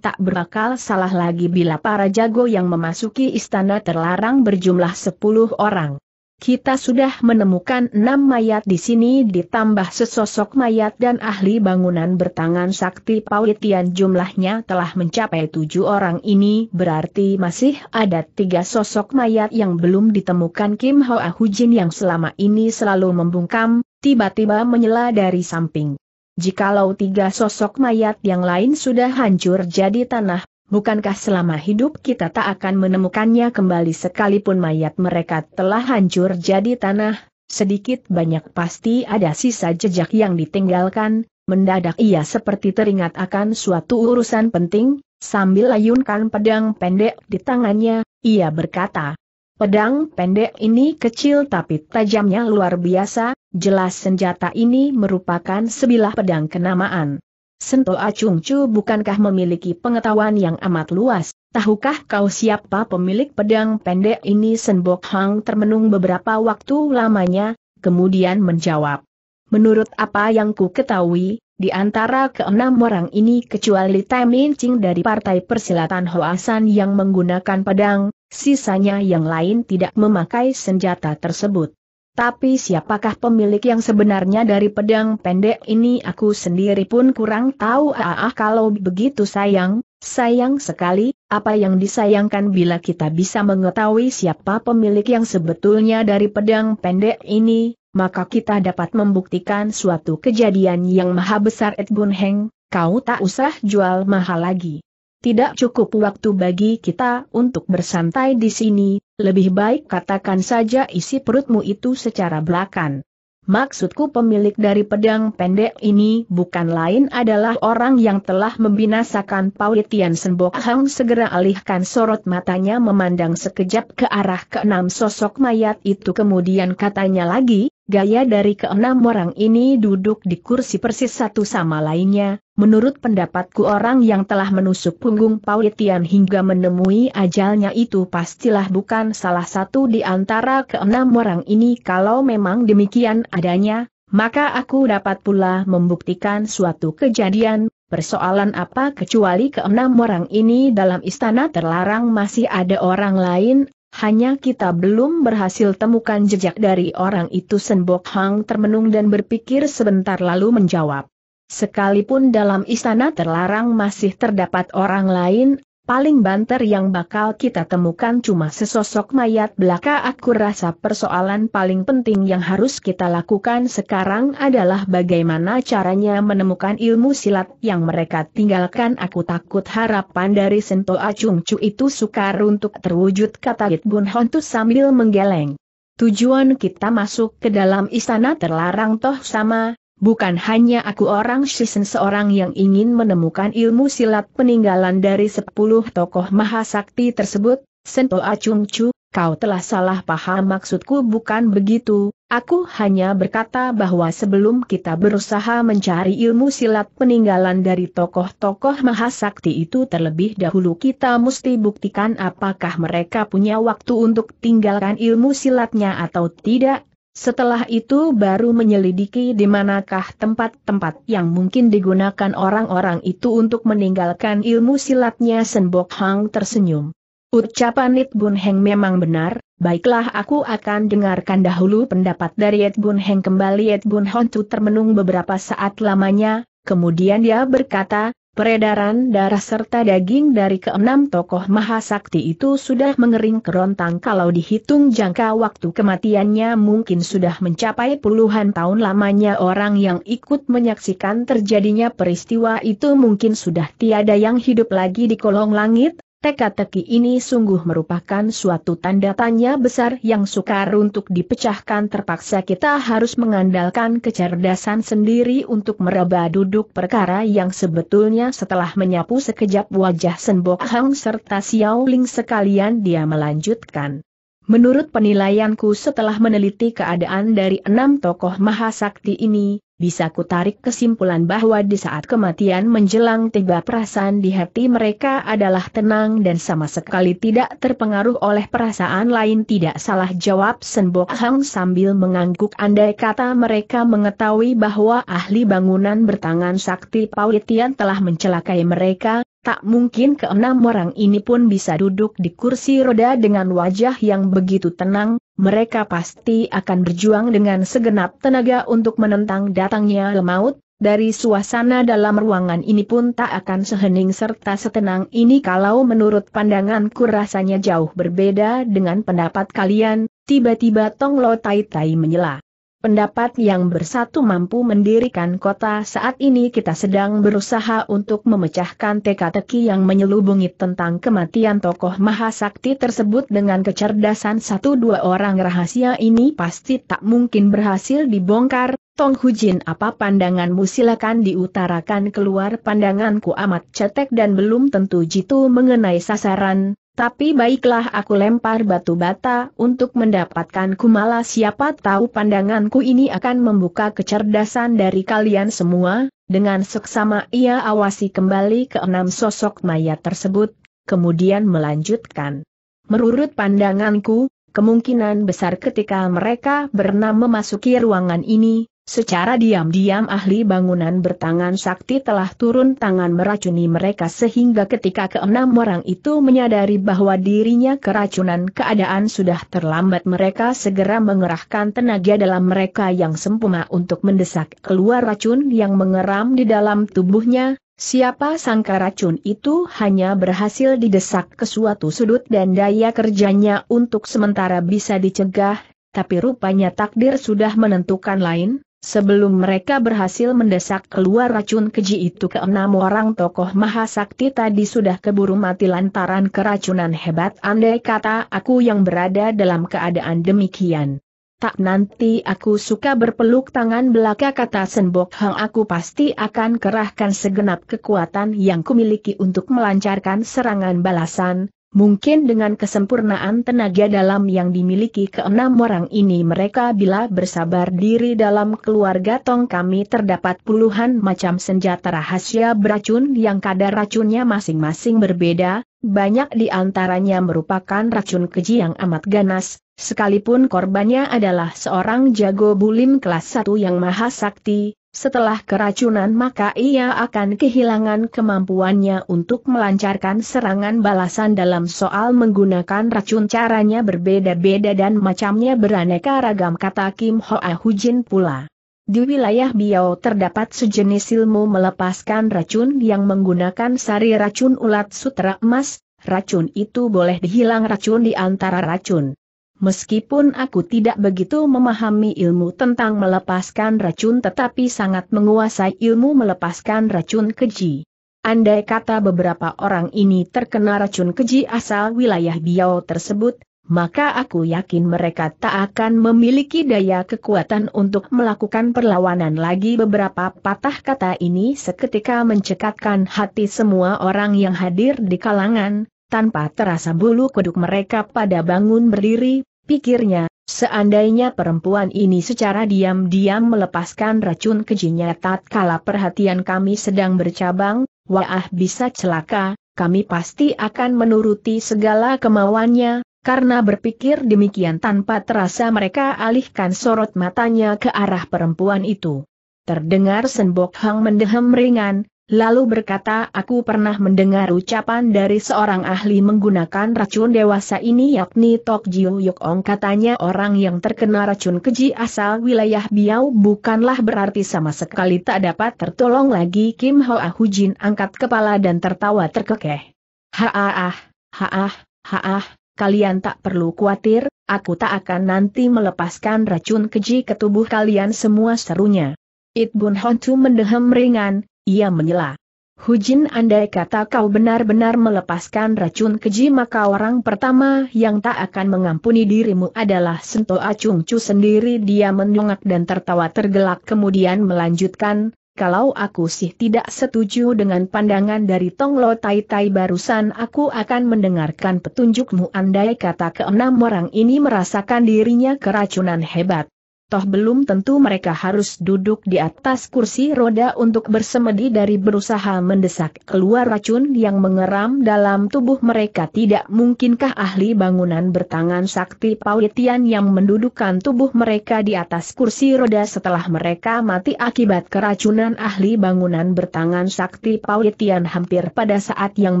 tak berakal salah lagi bila para jago yang memasuki istana terlarang berjumlah 10 orang kita sudah menemukan enam mayat di sini ditambah sesosok mayat dan ahli bangunan bertangan sakti Paulitian jumlahnya telah mencapai tujuh orang ini berarti masih ada tiga sosok mayat yang belum ditemukan Kim Hoa Hujin yang selama ini selalu membungkam, tiba-tiba menyela dari samping. Jikalau tiga sosok mayat yang lain sudah hancur jadi tanah, bukankah selama hidup kita tak akan menemukannya kembali sekalipun mayat mereka telah hancur jadi tanah, sedikit banyak pasti ada sisa jejak yang ditinggalkan, mendadak ia seperti teringat akan suatu urusan penting, sambil ayunkan pedang pendek di tangannya, ia berkata, Pedang pendek ini kecil tapi tajamnya luar biasa, jelas senjata ini merupakan sebilah pedang kenamaan. Sento Acung Chu bukankah memiliki pengetahuan yang amat luas? Tahukah kau siapa pemilik pedang pendek ini? Senbok Hang termenung beberapa waktu lamanya, kemudian menjawab. Menurut apa yang ku ketahui, di antara keenam orang ini kecuali Tai Ching dari Partai Persilatan Hoasan yang menggunakan pedang, sisanya yang lain tidak memakai senjata tersebut. Tapi siapakah pemilik yang sebenarnya dari pedang pendek ini aku sendiri pun kurang tahu ah, ah kalau begitu sayang, sayang sekali, apa yang disayangkan bila kita bisa mengetahui siapa pemilik yang sebetulnya dari pedang pendek ini, maka kita dapat membuktikan suatu kejadian yang maha besar Ed Bun Heng, kau tak usah jual mahal lagi. Tidak cukup waktu bagi kita untuk bersantai di sini, lebih baik katakan saja isi perutmu itu secara belakang. Maksudku pemilik dari pedang pendek ini bukan lain adalah orang yang telah membinasakan Pauli Tian Senbok Hang segera alihkan sorot matanya memandang sekejap ke arah keenam sosok mayat itu kemudian katanya lagi, gaya dari keenam orang ini duduk di kursi persis satu sama lainnya, Menurut pendapatku orang yang telah menusuk punggung Paulitian hingga menemui ajalnya itu pastilah bukan salah satu di antara keenam orang ini kalau memang demikian adanya, maka aku dapat pula membuktikan suatu kejadian, persoalan apa kecuali keenam orang ini dalam istana terlarang masih ada orang lain, hanya kita belum berhasil temukan jejak dari orang itu Senbok Hang termenung dan berpikir sebentar lalu menjawab. Sekalipun dalam istana terlarang masih terdapat orang lain, paling banter yang bakal kita temukan cuma sesosok mayat belaka aku rasa persoalan paling penting yang harus kita lakukan sekarang adalah bagaimana caranya menemukan ilmu silat yang mereka tinggalkan aku takut harapan dari Sento Acung Cu itu sukar untuk terwujud kata Gitbun Bun sambil menggeleng. Tujuan kita masuk ke dalam istana terlarang toh sama, Bukan hanya aku orang Shisen seorang yang ingin menemukan ilmu silat peninggalan dari sepuluh tokoh mahasakti tersebut, Sento Acung Chu, kau telah salah paham maksudku bukan begitu, aku hanya berkata bahwa sebelum kita berusaha mencari ilmu silat peninggalan dari tokoh-tokoh mahasakti itu terlebih dahulu kita mesti buktikan apakah mereka punya waktu untuk tinggalkan ilmu silatnya atau tidak, setelah itu baru menyelidiki di manakah tempat-tempat yang mungkin digunakan orang-orang itu untuk meninggalkan ilmu silatnya Senbok Hang tersenyum. Ucapan It Bun Heng memang benar, baiklah aku akan dengarkan dahulu pendapat dari It Bun Heng kembali It Bun Hon termenung beberapa saat lamanya, kemudian dia berkata, Peredaran darah serta daging dari keenam tokoh mahasakti itu sudah mengering kerontang kalau dihitung jangka waktu kematiannya mungkin sudah mencapai puluhan tahun lamanya orang yang ikut menyaksikan terjadinya peristiwa itu mungkin sudah tiada yang hidup lagi di kolong langit, Teka-teki ini sungguh merupakan suatu tanda tanya besar yang sukar untuk dipecahkan terpaksa kita harus mengandalkan kecerdasan sendiri untuk meraba duduk perkara yang sebetulnya setelah menyapu sekejap wajah Senbok Hang serta Xiao Ling sekalian dia melanjutkan. Menurut penilaianku setelah meneliti keadaan dari enam tokoh mahasakti ini, bisa kutarik kesimpulan bahwa di saat kematian menjelang tiba perasaan di hati mereka adalah tenang dan sama sekali tidak terpengaruh oleh perasaan lain tidak salah jawab Senbok Hang sambil mengangguk andai kata mereka mengetahui bahwa ahli bangunan bertangan sakti Paulitian telah mencelakai mereka, Tak mungkin keenam orang ini pun bisa duduk di kursi roda dengan wajah yang begitu tenang, mereka pasti akan berjuang dengan segenap tenaga untuk menentang datangnya lemaut, dari suasana dalam ruangan ini pun tak akan sehening serta setenang ini kalau menurut pandanganku rasanya jauh berbeda dengan pendapat kalian, tiba-tiba Tong Lo Tai Tai menyela pendapat yang bersatu mampu mendirikan kota saat ini kita sedang berusaha untuk memecahkan teka-teki yang menyelubungi tentang kematian tokoh mahasakti tersebut dengan kecerdasan satu dua orang rahasia ini pasti tak mungkin berhasil dibongkar, Tong Hujin apa pandanganmu silakan diutarakan keluar pandanganku amat cetek dan belum tentu jitu mengenai sasaran, tapi baiklah aku lempar batu bata untuk mendapatkan kumala siapa tahu pandanganku ini akan membuka kecerdasan dari kalian semua, dengan seksama ia awasi kembali ke enam sosok mayat tersebut, kemudian melanjutkan. Merurut pandanganku, kemungkinan besar ketika mereka bernama memasuki ruangan ini, Secara diam-diam ahli bangunan bertangan sakti telah turun tangan meracuni mereka sehingga ketika keenam orang itu menyadari bahwa dirinya keracunan keadaan sudah terlambat mereka segera mengerahkan tenaga dalam mereka yang sempurna untuk mendesak keluar racun yang mengeram di dalam tubuhnya, Siapa sangka racun itu hanya berhasil didesak ke suatu sudut dan daya kerjanya untuk sementara bisa dicegah, tapi rupanya takdir sudah menentukan lain, Sebelum mereka berhasil mendesak keluar racun keji itu ke enam orang tokoh Mahasakti tadi sudah keburu mati lantaran keracunan hebat andai kata aku yang berada dalam keadaan demikian. Tak nanti aku suka berpeluk tangan belaka kata Senbok Hang aku pasti akan kerahkan segenap kekuatan yang kumiliki untuk melancarkan serangan balasan, Mungkin dengan kesempurnaan tenaga dalam yang dimiliki keenam orang ini mereka bila bersabar diri dalam keluarga tong kami terdapat puluhan macam senjata rahasia beracun yang kadar racunnya masing-masing berbeda, banyak di antaranya merupakan racun keji yang amat ganas, sekalipun korbannya adalah seorang jago bulim kelas 1 yang maha sakti, setelah keracunan maka ia akan kehilangan kemampuannya untuk melancarkan serangan balasan dalam soal menggunakan racun caranya berbeda-beda dan macamnya beraneka ragam kata Kim Hoa Hujin pula. Di wilayah Biao terdapat sejenis ilmu melepaskan racun yang menggunakan sari racun ulat sutra emas, racun itu boleh dihilang racun di antara racun. Meskipun aku tidak begitu memahami ilmu tentang melepaskan racun tetapi sangat menguasai ilmu melepaskan racun keji. Andai kata beberapa orang ini terkena racun keji asal wilayah Biao tersebut, maka aku yakin mereka tak akan memiliki daya kekuatan untuk melakukan perlawanan lagi beberapa patah kata ini seketika mencekatkan hati semua orang yang hadir di kalangan, tanpa terasa bulu kuduk mereka pada bangun berdiri, Pikirnya, seandainya perempuan ini secara diam-diam melepaskan racun kejinya tatkala perhatian kami sedang bercabang, wah bisa celaka, kami pasti akan menuruti segala kemauannya, karena berpikir demikian tanpa terasa mereka alihkan sorot matanya ke arah perempuan itu. Terdengar Senbok Hang mendehem ringan, lalu berkata aku pernah mendengar ucapan dari seorang ahli menggunakan racun dewasa ini yakni Tok Jiu Yuk Ong katanya orang yang terkena racun keji asal wilayah Biau bukanlah berarti sama sekali tak dapat tertolong lagi Kim Ho Ahu Jin angkat kepala dan tertawa terkekeh. Haah, haah, haah, kalian tak perlu khawatir, aku tak akan nanti melepaskan racun keji ke tubuh kalian semua serunya. It Bun Hon Tu mendehem ringan, ia menyela. Hujin andai kata kau benar-benar melepaskan racun keji maka orang pertama yang tak akan mengampuni dirimu adalah Sento Acung Chu sendiri dia menyongak dan tertawa tergelak kemudian melanjutkan, kalau aku sih tidak setuju dengan pandangan dari Tonglo Tai Tai barusan aku akan mendengarkan petunjukmu andai kata keenam orang ini merasakan dirinya keracunan hebat toh belum tentu mereka harus duduk di atas kursi roda untuk bersemedi dari berusaha mendesak keluar racun yang mengeram dalam tubuh mereka tidak mungkinkah ahli bangunan bertangan sakti Pawitian yang mendudukan tubuh mereka di atas kursi roda setelah mereka mati akibat keracunan ahli bangunan bertangan sakti Pawitian hampir pada saat yang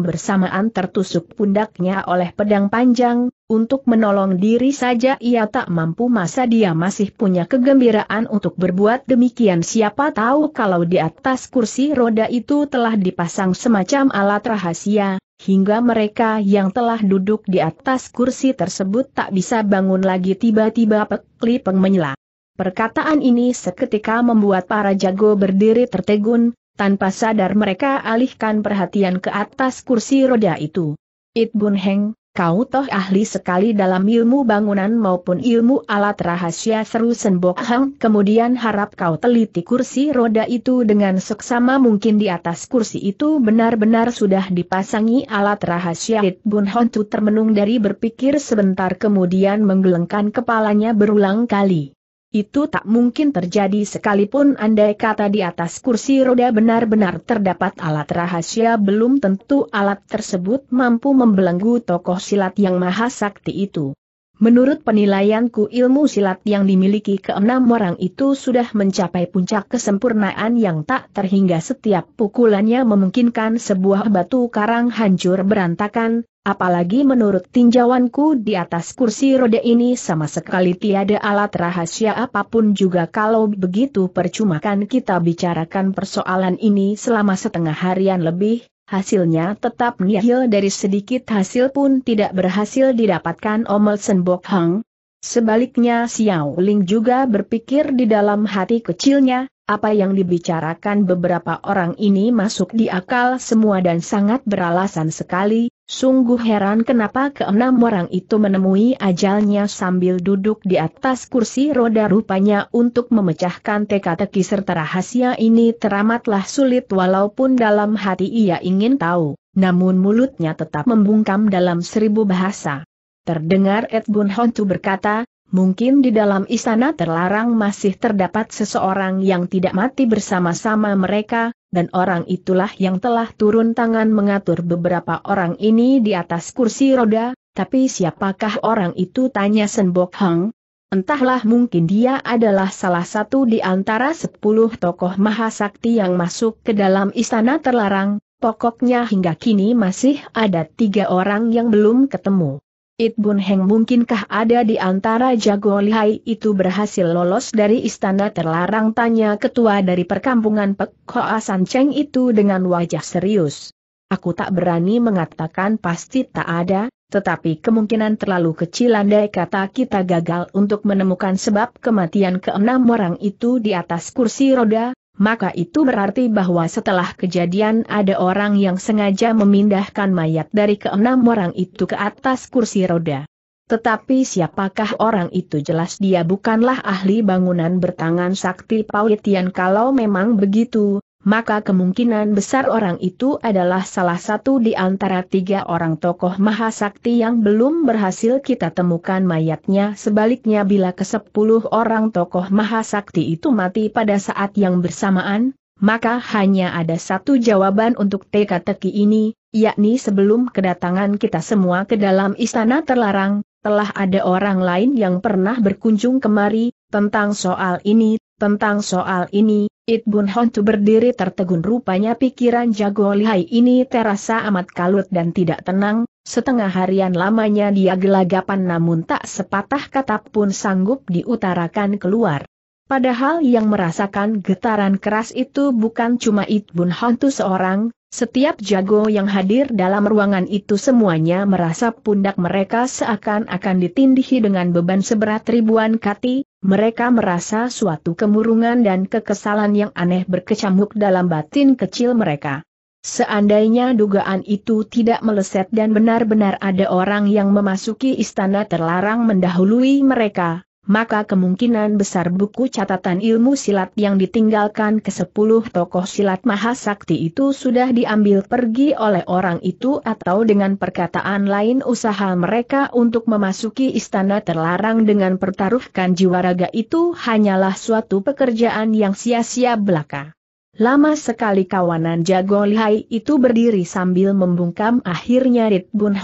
bersamaan tertusuk pundaknya oleh pedang panjang, untuk menolong diri saja ia tak mampu masa dia masih punya kegembiraan untuk berbuat demikian siapa tahu kalau di atas kursi roda itu telah dipasang semacam alat rahasia, hingga mereka yang telah duduk di atas kursi tersebut tak bisa bangun lagi tiba-tiba pekli menyela. Perkataan ini seketika membuat para jago berdiri tertegun, tanpa sadar mereka alihkan perhatian ke atas kursi roda itu. It Bun Heng, Kau toh ahli sekali dalam ilmu bangunan maupun ilmu alat rahasia seru Senbok Hang. Kemudian harap kau teliti kursi roda itu dengan seksama mungkin di atas kursi itu benar-benar sudah dipasangi alat rahasia. It Bun Hontu termenung dari berpikir sebentar kemudian menggelengkan kepalanya berulang kali. Itu tak mungkin terjadi sekalipun andai kata di atas kursi roda benar-benar terdapat alat rahasia belum tentu alat tersebut mampu membelenggu tokoh silat yang maha sakti itu. Menurut penilaianku ilmu silat yang dimiliki keenam orang itu sudah mencapai puncak kesempurnaan yang tak terhingga setiap pukulannya memungkinkan sebuah batu karang hancur berantakan, apalagi menurut tinjauanku di atas kursi roda ini sama sekali tiada alat rahasia apapun juga kalau begitu percuma kan kita bicarakan persoalan ini selama setengah harian lebih, hasilnya tetap nihil dari sedikit hasil pun tidak berhasil didapatkan Omel senbok Hang. Sebaliknya Xiao Ling juga berpikir di dalam hati kecilnya, apa yang dibicarakan beberapa orang ini masuk di akal semua dan sangat beralasan sekali, sungguh heran kenapa keenam orang itu menemui ajalnya sambil duduk di atas kursi roda rupanya untuk memecahkan teka-teki serta rahasia ini teramatlah sulit walaupun dalam hati ia ingin tahu, namun mulutnya tetap membungkam dalam seribu bahasa. Terdengar Ed Bun Hontu berkata, Mungkin di dalam istana terlarang masih terdapat seseorang yang tidak mati bersama-sama mereka, dan orang itulah yang telah turun tangan mengatur beberapa orang ini di atas kursi roda, tapi siapakah orang itu tanya Senbok Hang? Entahlah mungkin dia adalah salah satu di antara sepuluh tokoh mahasakti yang masuk ke dalam istana terlarang, pokoknya hingga kini masih ada tiga orang yang belum ketemu. It Bun Heng mungkinkah ada di antara jago lihai itu berhasil lolos dari istana terlarang tanya ketua dari perkampungan Pek Hoa San Cheng itu dengan wajah serius. Aku tak berani mengatakan pasti tak ada, tetapi kemungkinan terlalu kecil andai kata kita gagal untuk menemukan sebab kematian keenam orang itu di atas kursi roda, maka itu berarti bahwa setelah kejadian ada orang yang sengaja memindahkan mayat dari keenam orang itu ke atas kursi roda. Tetapi siapakah orang itu jelas dia bukanlah ahli bangunan bertangan sakti Paulitian kalau memang begitu, maka kemungkinan besar orang itu adalah salah satu di antara tiga orang tokoh mahasakti yang belum berhasil kita temukan mayatnya. Sebaliknya bila kesepuluh orang tokoh mahasakti itu mati pada saat yang bersamaan, maka hanya ada satu jawaban untuk teka-teki ini, yakni sebelum kedatangan kita semua ke dalam istana terlarang, telah ada orang lain yang pernah berkunjung kemari, tentang soal ini tentang soal ini, It Bun Hontu berdiri tertegun rupanya pikiran jago lihai ini terasa amat kalut dan tidak tenang, setengah harian lamanya dia gelagapan namun tak sepatah kata pun sanggup diutarakan keluar. Padahal yang merasakan getaran keras itu bukan cuma It Bun Hontu seorang, setiap jago yang hadir dalam ruangan itu semuanya merasa pundak mereka seakan-akan ditindihi dengan beban seberat ribuan kati, mereka merasa suatu kemurungan dan kekesalan yang aneh berkecamuk dalam batin kecil mereka. Seandainya dugaan itu tidak meleset dan benar-benar ada orang yang memasuki istana terlarang mendahului mereka, maka kemungkinan besar buku catatan ilmu silat yang ditinggalkan ke sepuluh tokoh silat mahasakti itu sudah diambil pergi oleh orang itu atau dengan perkataan lain usaha mereka untuk memasuki istana terlarang dengan pertaruhkan jiwa raga itu hanyalah suatu pekerjaan yang sia-sia belaka. Lama sekali kawanan jago lihai itu berdiri sambil membungkam akhirnya Rit Bun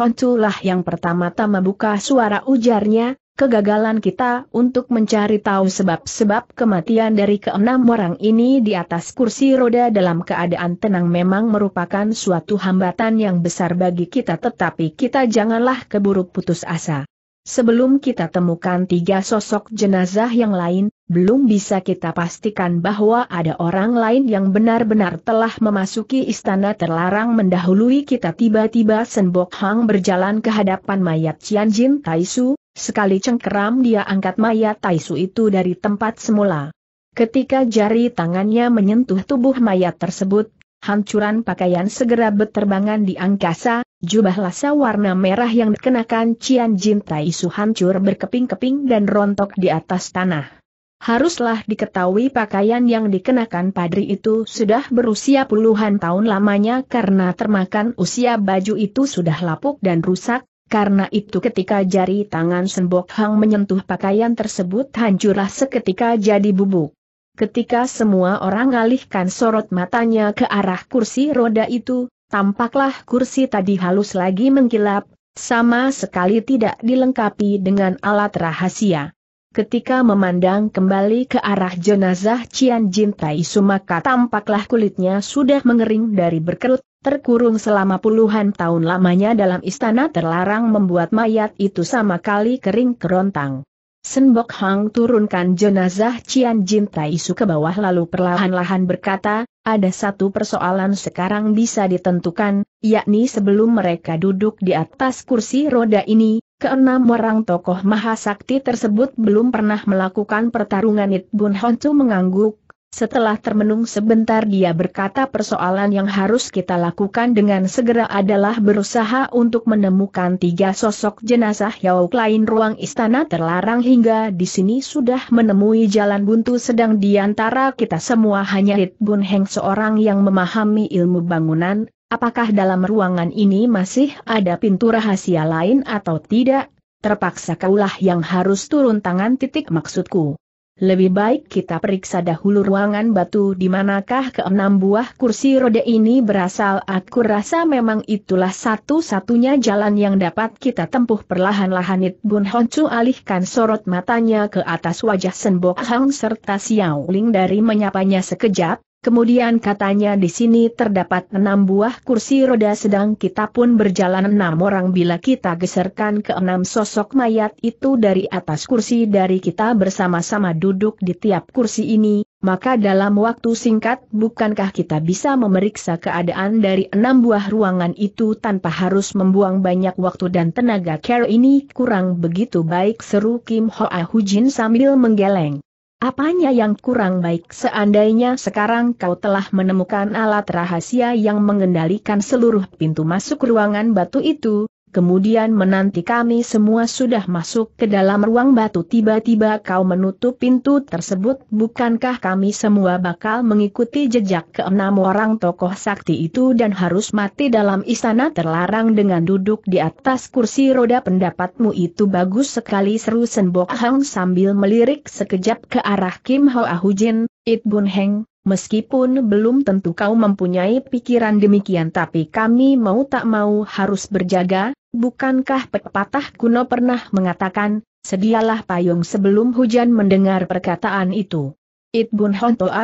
yang pertama-tama buka suara ujarnya, Kegagalan kita untuk mencari tahu sebab-sebab kematian dari keenam orang ini di atas kursi roda dalam keadaan tenang memang merupakan suatu hambatan yang besar bagi kita tetapi kita janganlah keburu putus asa. Sebelum kita temukan tiga sosok jenazah yang lain, belum bisa kita pastikan bahwa ada orang lain yang benar-benar telah memasuki istana terlarang mendahului kita tiba-tiba Senbok Hang berjalan ke hadapan mayat Tianjin Taisu, Sekali cengkeram dia angkat mayat Taisu itu dari tempat semula. Ketika jari tangannya menyentuh tubuh mayat tersebut, hancuran pakaian segera berterbangan di angkasa, jubah lasa warna merah yang dikenakan Cian Jin Taisu hancur berkeping-keping dan rontok di atas tanah. Haruslah diketahui pakaian yang dikenakan padri itu sudah berusia puluhan tahun lamanya karena termakan usia baju itu sudah lapuk dan rusak, karena itu ketika jari tangan Sembok Hang menyentuh pakaian tersebut hancurlah seketika jadi bubuk. Ketika semua orang alihkan sorot matanya ke arah kursi roda itu, tampaklah kursi tadi halus lagi mengkilap, sama sekali tidak dilengkapi dengan alat rahasia. Ketika memandang kembali ke arah jenazah Cian Jin Tai Sumaka tampaklah kulitnya sudah mengering dari berkerut Terkurung selama puluhan tahun lamanya dalam istana terlarang membuat mayat itu sama kali kering kerontang. Senbok Hang turunkan jenazah Cian Jin Taisu ke bawah lalu perlahan-lahan berkata, ada satu persoalan sekarang bisa ditentukan, yakni sebelum mereka duduk di atas kursi roda ini, keenam orang tokoh mahasakti tersebut belum pernah melakukan pertarungan It Bun Honcu mengangguk, setelah termenung sebentar dia berkata persoalan yang harus kita lakukan dengan segera adalah berusaha untuk menemukan tiga sosok jenazah yauk lain ruang istana terlarang hingga di sini sudah menemui jalan buntu sedang di antara kita semua hanya Rit Bun Heng seorang yang memahami ilmu bangunan, apakah dalam ruangan ini masih ada pintu rahasia lain atau tidak, terpaksa kaulah yang harus turun tangan titik maksudku lebih baik kita periksa dahulu ruangan batu di manakah keenam buah kursi roda ini berasal. Aku rasa memang itulah satu-satunya jalan yang dapat kita tempuh perlahan-lahan. It Bun Honcu alihkan sorot matanya ke atas wajah Senbok Hang serta Xiao Ling dari menyapanya sekejap, Kemudian katanya di sini terdapat enam buah kursi roda sedang kita pun berjalan enam orang bila kita geserkan ke enam sosok mayat itu dari atas kursi dari kita bersama-sama duduk di tiap kursi ini, maka dalam waktu singkat bukankah kita bisa memeriksa keadaan dari enam buah ruangan itu tanpa harus membuang banyak waktu dan tenaga care ini kurang begitu baik seru Kim Hoa Hujin sambil menggeleng. Apanya yang kurang baik seandainya sekarang kau telah menemukan alat rahasia yang mengendalikan seluruh pintu masuk ruangan batu itu, kemudian menanti kami semua sudah masuk ke dalam ruang batu tiba-tiba kau menutup pintu tersebut bukankah kami semua bakal mengikuti jejak keenam orang tokoh sakti itu dan harus mati dalam istana terlarang dengan duduk di atas kursi roda pendapatmu itu bagus sekali seru Senbok Hang sambil melirik sekejap ke arah Kim Hoa Hujin, It Bun Heng, Meskipun belum tentu kau mempunyai pikiran demikian tapi kami mau tak mau harus berjaga, bukankah pepatah kuno pernah mengatakan, sedialah payung sebelum hujan mendengar perkataan itu. It Bun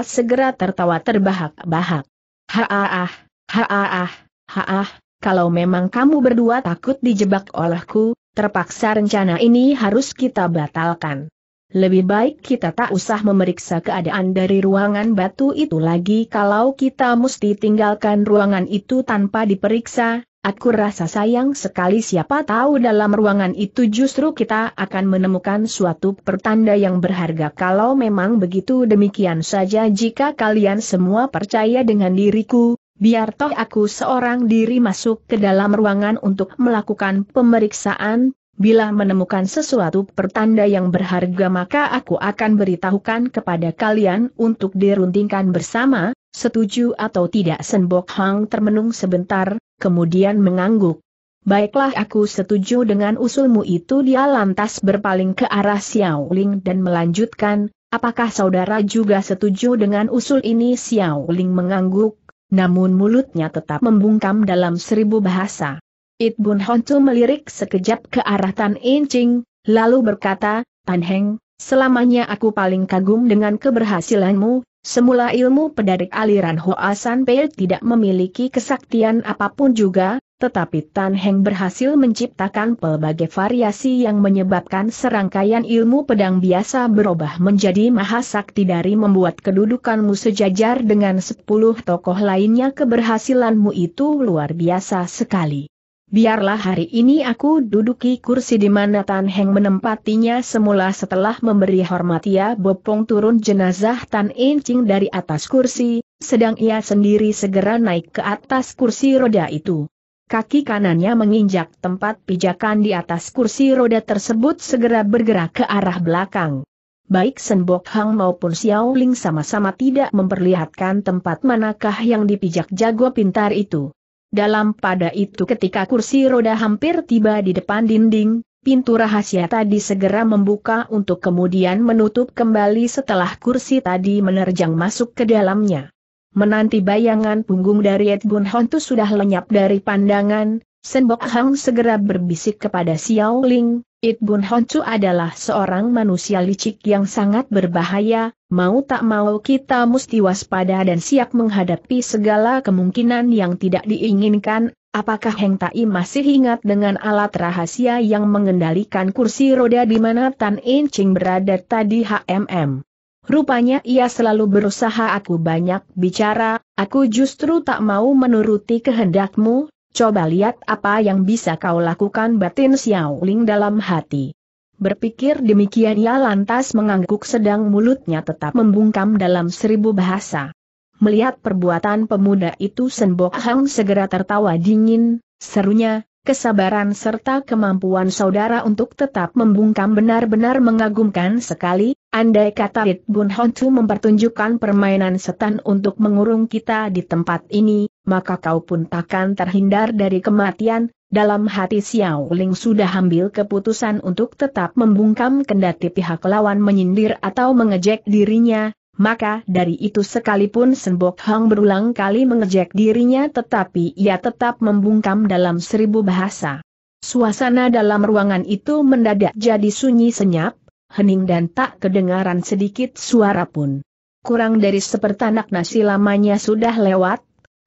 segera tertawa terbahak-bahak. Haaah, haaah, haah, kalau memang kamu berdua takut dijebak olehku, terpaksa rencana ini harus kita batalkan. Lebih baik kita tak usah memeriksa keadaan dari ruangan batu itu lagi kalau kita mesti tinggalkan ruangan itu tanpa diperiksa, aku rasa sayang sekali siapa tahu dalam ruangan itu justru kita akan menemukan suatu pertanda yang berharga kalau memang begitu demikian saja jika kalian semua percaya dengan diriku, biar toh aku seorang diri masuk ke dalam ruangan untuk melakukan pemeriksaan, Bila menemukan sesuatu pertanda yang berharga maka aku akan beritahukan kepada kalian untuk diruntingkan bersama, setuju atau tidak Senbok Hang termenung sebentar, kemudian mengangguk. Baiklah aku setuju dengan usulmu itu dia lantas berpaling ke arah Xiao Ling dan melanjutkan, apakah saudara juga setuju dengan usul ini Xiao Ling mengangguk, namun mulutnya tetap membungkam dalam seribu bahasa. It Bun melirik sekejap ke arah Tan Incing, lalu berkata, Tan Heng, selamanya aku paling kagum dengan keberhasilanmu, semula ilmu pedarik aliran Hoasan Pei tidak memiliki kesaktian apapun juga, tetapi Tan Heng berhasil menciptakan pelbagai variasi yang menyebabkan serangkaian ilmu pedang biasa berubah menjadi mahasakti dari membuat kedudukanmu sejajar dengan sepuluh tokoh lainnya keberhasilanmu itu luar biasa sekali biarlah hari ini aku duduki kursi di mana Tan Heng menempatinya semula setelah memberi hormat ia ya bopong turun jenazah Tan Encing dari atas kursi, sedang ia sendiri segera naik ke atas kursi roda itu. Kaki kanannya menginjak tempat pijakan di atas kursi roda tersebut segera bergerak ke arah belakang. Baik Senbok Hang maupun Xiao Ling sama-sama tidak memperlihatkan tempat manakah yang dipijak jago pintar itu. Dalam pada itu ketika kursi roda hampir tiba di depan dinding, pintu rahasia tadi segera membuka untuk kemudian menutup kembali setelah kursi tadi menerjang masuk ke dalamnya. Menanti bayangan punggung dari Edbun Hontu sudah lenyap dari pandangan, Senbok Hang segera berbisik kepada Xiao Ling, It Bun Honcu adalah seorang manusia licik yang sangat berbahaya, mau tak mau kita mesti waspada dan siap menghadapi segala kemungkinan yang tidak diinginkan, apakah Heng Tai masih ingat dengan alat rahasia yang mengendalikan kursi roda di mana Tan In Ching berada tadi HMM? Rupanya ia selalu berusaha aku banyak bicara, aku justru tak mau menuruti kehendakmu, Coba lihat apa yang bisa kau lakukan batin Xiao Ling dalam hati. Berpikir demikian ia lantas mengangguk sedang mulutnya tetap membungkam dalam seribu bahasa. Melihat perbuatan pemuda itu Senbok Hang segera tertawa dingin, serunya, kesabaran serta kemampuan saudara untuk tetap membungkam benar-benar mengagumkan sekali, andai kata Rit Bun Hon Tu mempertunjukkan permainan setan untuk mengurung kita di tempat ini, maka kau pun takkan terhindar dari kematian, dalam hati Xiao Ling sudah ambil keputusan untuk tetap membungkam kendati pihak lawan menyindir atau mengejek dirinya, maka dari itu sekalipun Senbok Hang berulang kali mengejek dirinya tetapi ia tetap membungkam dalam seribu bahasa. Suasana dalam ruangan itu mendadak jadi sunyi senyap, hening dan tak kedengaran sedikit suara pun. Kurang dari sepertanak nasi lamanya sudah lewat,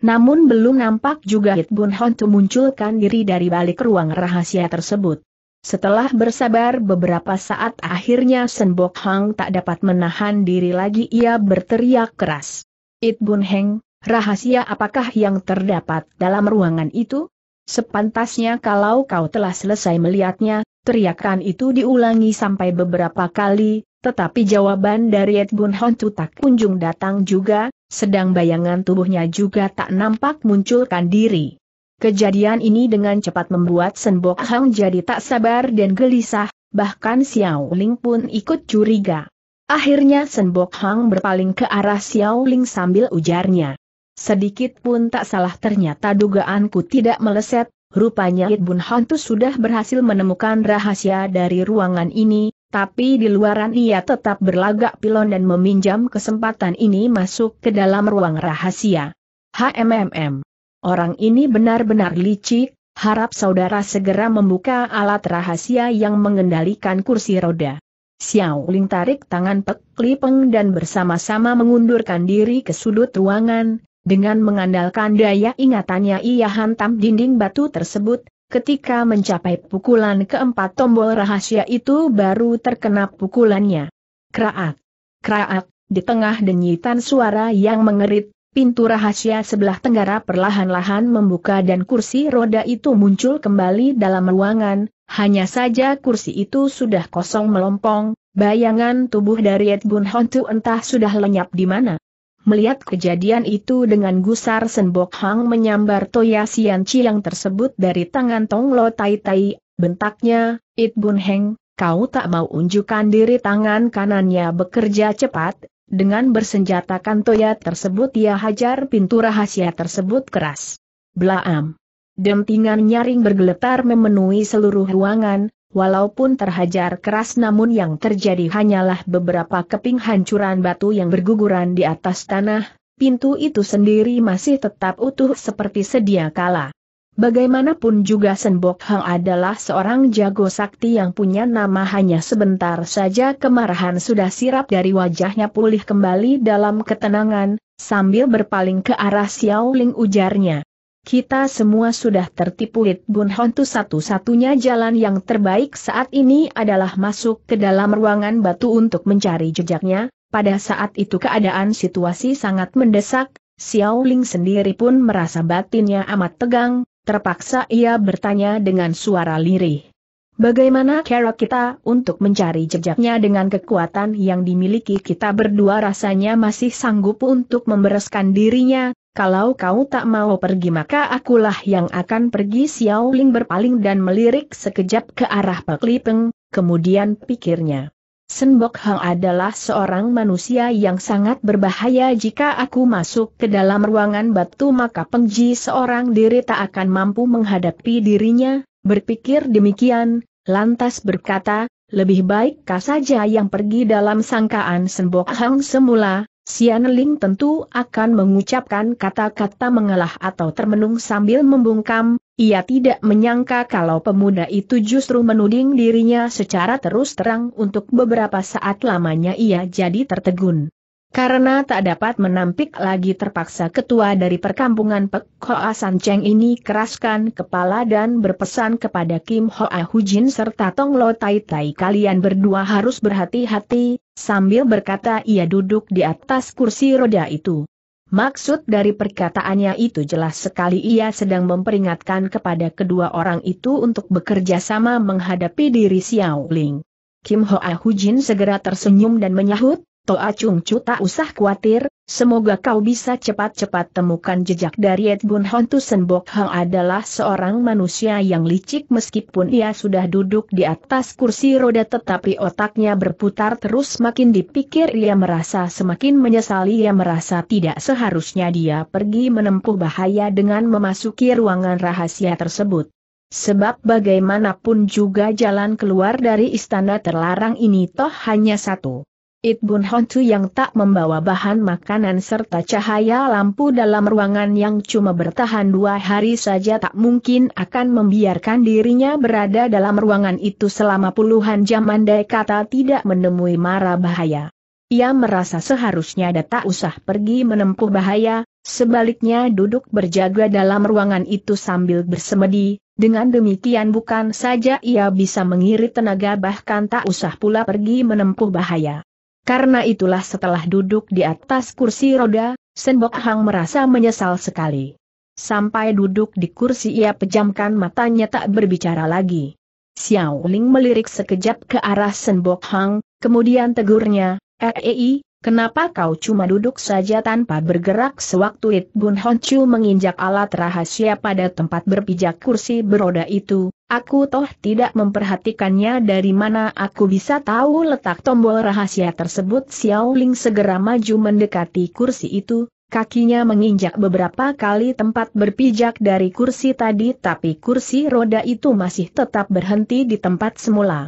namun belum nampak juga Hit Bun Hon munculkan diri dari balik ruang rahasia tersebut. Setelah bersabar beberapa saat akhirnya Bok Hang tak dapat menahan diri lagi ia berteriak keras. It Bun Heng, rahasia apakah yang terdapat dalam ruangan itu? Sepantasnya kalau kau telah selesai melihatnya, teriakan itu diulangi sampai beberapa kali, tetapi jawaban dari Ed Bun Hontu tak kunjung datang juga, sedang bayangan tubuhnya juga tak nampak munculkan diri. Kejadian ini dengan cepat membuat Senbok Hang jadi tak sabar dan gelisah, bahkan Xiao Ling pun ikut curiga. Akhirnya Senbok Hang berpaling ke arah Xiao Ling sambil ujarnya. Sedikit pun tak salah ternyata dugaanku tidak meleset, rupanya Ed Bun Hontu sudah berhasil menemukan rahasia dari ruangan ini, tapi di luaran ia tetap berlagak pilon dan meminjam kesempatan ini masuk ke dalam ruang rahasia. HMMM. Orang ini benar-benar licik, harap saudara segera membuka alat rahasia yang mengendalikan kursi roda. Xiao Ling tarik tangan Pek Peng dan bersama-sama mengundurkan diri ke sudut ruangan, dengan mengandalkan daya ingatannya ia hantam dinding batu tersebut, Ketika mencapai pukulan keempat tombol rahasia itu baru terkena pukulannya. Kraak. Kraak, di tengah denyitan suara yang mengerit, pintu rahasia sebelah tenggara perlahan-lahan membuka dan kursi roda itu muncul kembali dalam ruangan, hanya saja kursi itu sudah kosong melompong, bayangan tubuh dari Ed Bun Hontu entah sudah lenyap di mana. Melihat kejadian itu dengan gusar Senbok Hang menyambar Toya Sian yang tersebut dari tangan Tong Lo Tai Tai, bentaknya, It Bun Heng, kau tak mau unjukkan diri tangan kanannya bekerja cepat, dengan bersenjatakan toya tersebut ia hajar pintu rahasia tersebut keras. Blaam. Dentingan nyaring bergeletar memenuhi seluruh ruangan, Walaupun terhajar keras namun yang terjadi hanyalah beberapa keping hancuran batu yang berguguran di atas tanah, pintu itu sendiri masih tetap utuh seperti sedia kala. Bagaimanapun juga Senbok Hang adalah seorang jago sakti yang punya nama hanya sebentar saja kemarahan sudah sirap dari wajahnya pulih kembali dalam ketenangan, sambil berpaling ke arah Xiao Ling ujarnya kita semua sudah tertipu Lit Bun Hontu satu-satunya jalan yang terbaik saat ini adalah masuk ke dalam ruangan batu untuk mencari jejaknya, pada saat itu keadaan situasi sangat mendesak, Xiao Ling sendiri pun merasa batinnya amat tegang, terpaksa ia bertanya dengan suara lirih. Bagaimana cara kita untuk mencari jejaknya dengan kekuatan yang dimiliki kita berdua rasanya masih sanggup untuk membereskan dirinya, kalau kau tak mau pergi maka akulah yang akan pergi Xiao Ling berpaling dan melirik sekejap ke arah Pak Lipeng, kemudian pikirnya. Senbok Hang adalah seorang manusia yang sangat berbahaya jika aku masuk ke dalam ruangan batu maka pengji seorang diri tak akan mampu menghadapi dirinya, Berpikir demikian, lantas berkata, lebih baik kah saja yang pergi dalam sangkaan Sembok Hang semula, Sian Ling tentu akan mengucapkan kata-kata mengalah atau termenung sambil membungkam, ia tidak menyangka kalau pemuda itu justru menuding dirinya secara terus terang untuk beberapa saat lamanya ia jadi tertegun. Karena tak dapat menampik lagi terpaksa ketua dari perkampungan Pek Hoa San Cheng ini keraskan kepala dan berpesan kepada Kim Hoa Hujin serta Tong Lo Tai Tai kalian berdua harus berhati-hati, sambil berkata ia duduk di atas kursi roda itu. Maksud dari perkataannya itu jelas sekali ia sedang memperingatkan kepada kedua orang itu untuk bekerja sama menghadapi diri Xiao Ling. Kim Hoa Hujin segera tersenyum dan menyahut, Toa Chung Chu tak usah khawatir, semoga kau bisa cepat-cepat temukan jejak dari Ed Bun Hon Tu Sen Hang adalah seorang manusia yang licik meskipun ia sudah duduk di atas kursi roda tetapi otaknya berputar terus makin dipikir ia merasa semakin menyesali ia merasa tidak seharusnya dia pergi menempuh bahaya dengan memasuki ruangan rahasia tersebut. Sebab bagaimanapun juga jalan keluar dari istana terlarang ini toh hanya satu It Bun Hontu yang tak membawa bahan makanan serta cahaya lampu dalam ruangan yang cuma bertahan dua hari saja tak mungkin akan membiarkan dirinya berada dalam ruangan itu selama puluhan jam andai kata tidak menemui mara bahaya. Ia merasa seharusnya ada tak usah pergi menempuh bahaya, sebaliknya duduk berjaga dalam ruangan itu sambil bersemedi, dengan demikian bukan saja ia bisa mengirit tenaga bahkan tak usah pula pergi menempuh bahaya. Karena itulah setelah duduk di atas kursi roda, Senbok Hang merasa menyesal sekali. Sampai duduk di kursi ia pejamkan matanya tak berbicara lagi. Xiao Ling melirik sekejap ke arah Senbok Hang, kemudian tegurnya, -e Kenapa kau cuma duduk saja tanpa bergerak sewaktu It Bun Honchu menginjak alat rahasia pada tempat berpijak kursi beroda itu? Aku toh tidak memperhatikannya dari mana aku bisa tahu letak tombol rahasia tersebut Xiao Ling segera maju mendekati kursi itu, kakinya menginjak beberapa kali tempat berpijak dari kursi tadi tapi kursi roda itu masih tetap berhenti di tempat semula.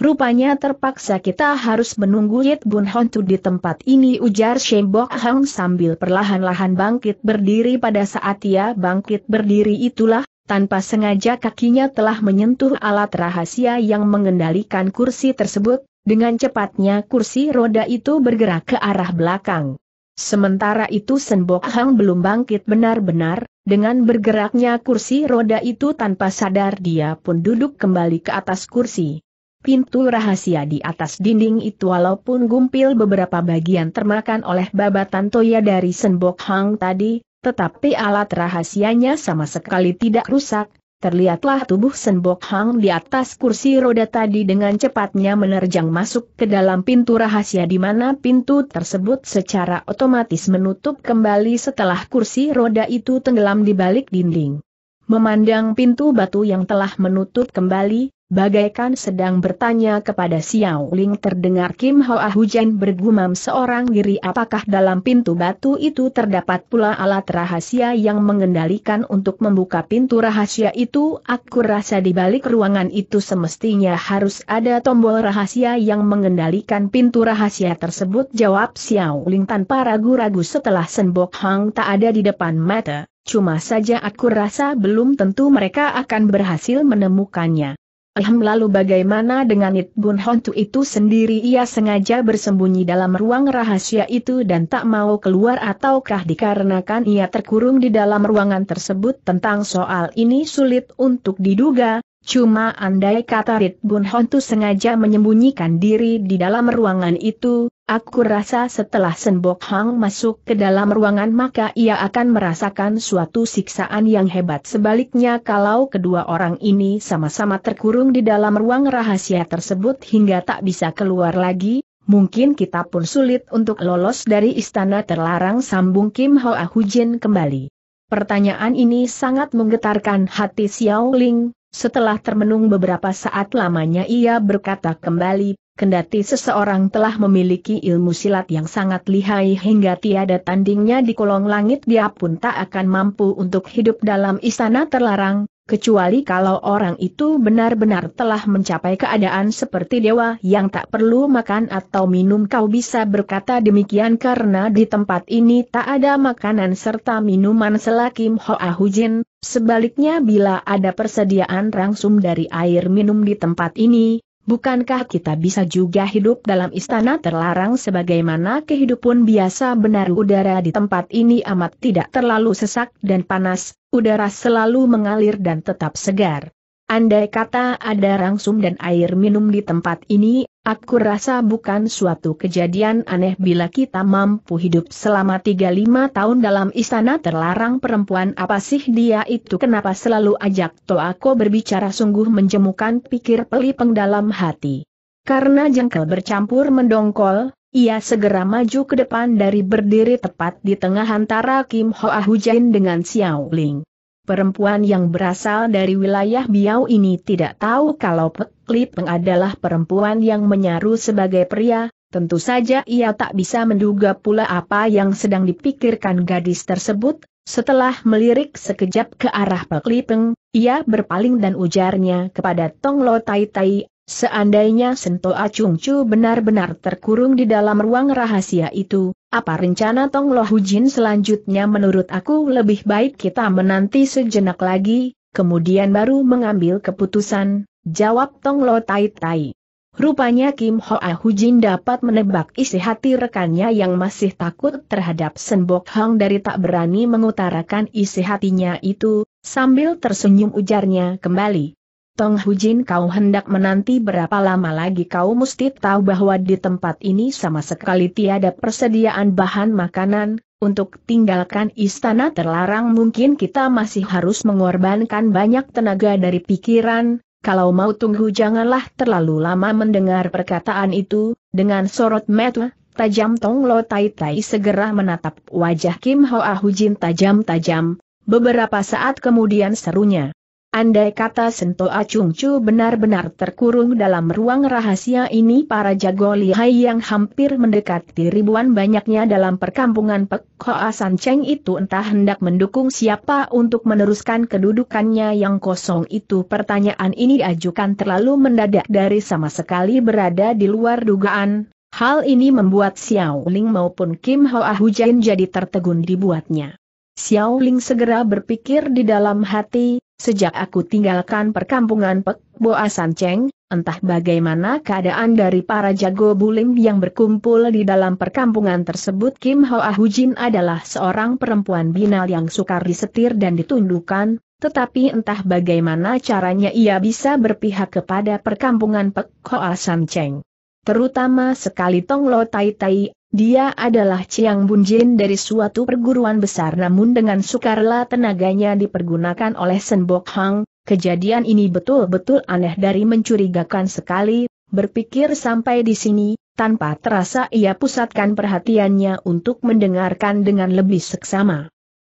Rupanya terpaksa kita harus menunggu Yit Bun Hontu di tempat ini ujar Bok Hang sambil perlahan-lahan bangkit berdiri pada saat ia bangkit berdiri itulah, tanpa sengaja kakinya telah menyentuh alat rahasia yang mengendalikan kursi tersebut, dengan cepatnya kursi roda itu bergerak ke arah belakang. Sementara itu Senbok Hang belum bangkit benar-benar, dengan bergeraknya kursi roda itu tanpa sadar dia pun duduk kembali ke atas kursi. Pintu rahasia di atas dinding itu walaupun gumpil beberapa bagian termakan oleh babatan toya dari Senbok Hang tadi, tetapi alat rahasianya sama sekali tidak rusak, terlihatlah tubuh Senbok Hang di atas kursi roda tadi dengan cepatnya menerjang masuk ke dalam pintu rahasia di mana pintu tersebut secara otomatis menutup kembali setelah kursi roda itu tenggelam di balik dinding. Memandang pintu batu yang telah menutup kembali, bagaikan sedang bertanya kepada Xiao Ling terdengar Kim Hoa Hujan bergumam seorang diri apakah dalam pintu batu itu terdapat pula alat rahasia yang mengendalikan untuk membuka pintu rahasia itu aku rasa di balik ruangan itu semestinya harus ada tombol rahasia yang mengendalikan pintu rahasia tersebut jawab Xiao Ling tanpa ragu-ragu setelah Senbok Hang tak ada di depan mata. Cuma saja aku rasa belum tentu mereka akan berhasil menemukannya. Ehm lalu bagaimana dengan It Bun Hontu itu sendiri ia sengaja bersembunyi dalam ruang rahasia itu dan tak mau keluar ataukah dikarenakan ia terkurung di dalam ruangan tersebut tentang soal ini sulit untuk diduga, Cuma andai kata Rit Bun Hontu sengaja menyembunyikan diri di dalam ruangan itu, aku rasa setelah Senbok Hang masuk ke dalam ruangan maka ia akan merasakan suatu siksaan yang hebat. Sebaliknya kalau kedua orang ini sama-sama terkurung di dalam ruang rahasia tersebut hingga tak bisa keluar lagi, mungkin kita pun sulit untuk lolos dari istana terlarang sambung Kim Hoa Hujin kembali. Pertanyaan ini sangat menggetarkan hati Xiao Ling, setelah termenung beberapa saat lamanya ia berkata kembali, kendati seseorang telah memiliki ilmu silat yang sangat lihai hingga tiada tandingnya di kolong langit dia pun tak akan mampu untuk hidup dalam istana terlarang, kecuali kalau orang itu benar-benar telah mencapai keadaan seperti dewa yang tak perlu makan atau minum kau bisa berkata demikian karena di tempat ini tak ada makanan serta minuman selakim Hoa Hujin, Sebaliknya bila ada persediaan rangsum dari air minum di tempat ini, bukankah kita bisa juga hidup dalam istana terlarang sebagaimana kehidupan biasa benar udara di tempat ini amat tidak terlalu sesak dan panas, udara selalu mengalir dan tetap segar. Andai kata ada rangsum dan air minum di tempat ini, aku rasa bukan suatu kejadian aneh bila kita mampu hidup selama 35 tahun dalam istana terlarang perempuan apa sih dia itu kenapa selalu ajak Toako berbicara sungguh menjemukan pikir pelipeng dalam hati. Karena jengkel bercampur mendongkol, ia segera maju ke depan dari berdiri tepat di tengah antara Kim Hoa Hujain dengan Xiao Ling. Perempuan yang berasal dari wilayah Biau ini tidak tahu kalau Pek Peng adalah perempuan yang menyaru sebagai pria, tentu saja ia tak bisa menduga pula apa yang sedang dipikirkan gadis tersebut, setelah melirik sekejap ke arah Pek Peng, ia berpaling dan ujarnya kepada Tong Lo Tai Tai, Seandainya Sento Acungcu benar-benar terkurung di dalam ruang rahasia itu, apa rencana Tong Lo Hujin selanjutnya menurut aku lebih baik kita menanti sejenak lagi, kemudian baru mengambil keputusan, jawab Tong Lo Tai Tai. Rupanya Kim Hoa Hujin dapat menebak isi hati rekannya yang masih takut terhadap Sen Bok Hang dari tak berani mengutarakan isi hatinya itu, sambil tersenyum ujarnya kembali. Tong Hujin kau hendak menanti berapa lama lagi kau mesti tahu bahwa di tempat ini sama sekali tiada persediaan bahan makanan, untuk tinggalkan istana terlarang mungkin kita masih harus mengorbankan banyak tenaga dari pikiran, kalau mau tunggu janganlah terlalu lama mendengar perkataan itu, dengan sorot mata, tajam Tong Lo Tai Tai segera menatap wajah Kim Hoa Hujin tajam-tajam, beberapa saat kemudian serunya. Andai kata Sento Acung Chu benar-benar terkurung dalam ruang rahasia ini para jago lihai yang hampir mendekati ribuan banyaknya dalam perkampungan Pek Hoa San Cheng itu entah hendak mendukung siapa untuk meneruskan kedudukannya yang kosong itu pertanyaan ini diajukan terlalu mendadak dari sama sekali berada di luar dugaan. Hal ini membuat Xiao Ling maupun Kim Hoa Hujan jadi tertegun dibuatnya. Xiao Ling segera berpikir di dalam hati, sejak aku tinggalkan perkampungan Pek Boa San Cheng, entah bagaimana keadaan dari para jago bulim yang berkumpul di dalam perkampungan tersebut Kim Hao Jin adalah seorang perempuan binal yang sukar disetir dan ditundukkan, tetapi entah bagaimana caranya ia bisa berpihak kepada perkampungan Pek Hoa San Cheng. Terutama sekali Tong Lo Tai Tai dia adalah Chiang Bunjin dari suatu perguruan besar namun dengan sukarela tenaganya dipergunakan oleh Sen Bok Hang, kejadian ini betul-betul aneh dari mencurigakan sekali, berpikir sampai di sini, tanpa terasa ia pusatkan perhatiannya untuk mendengarkan dengan lebih seksama.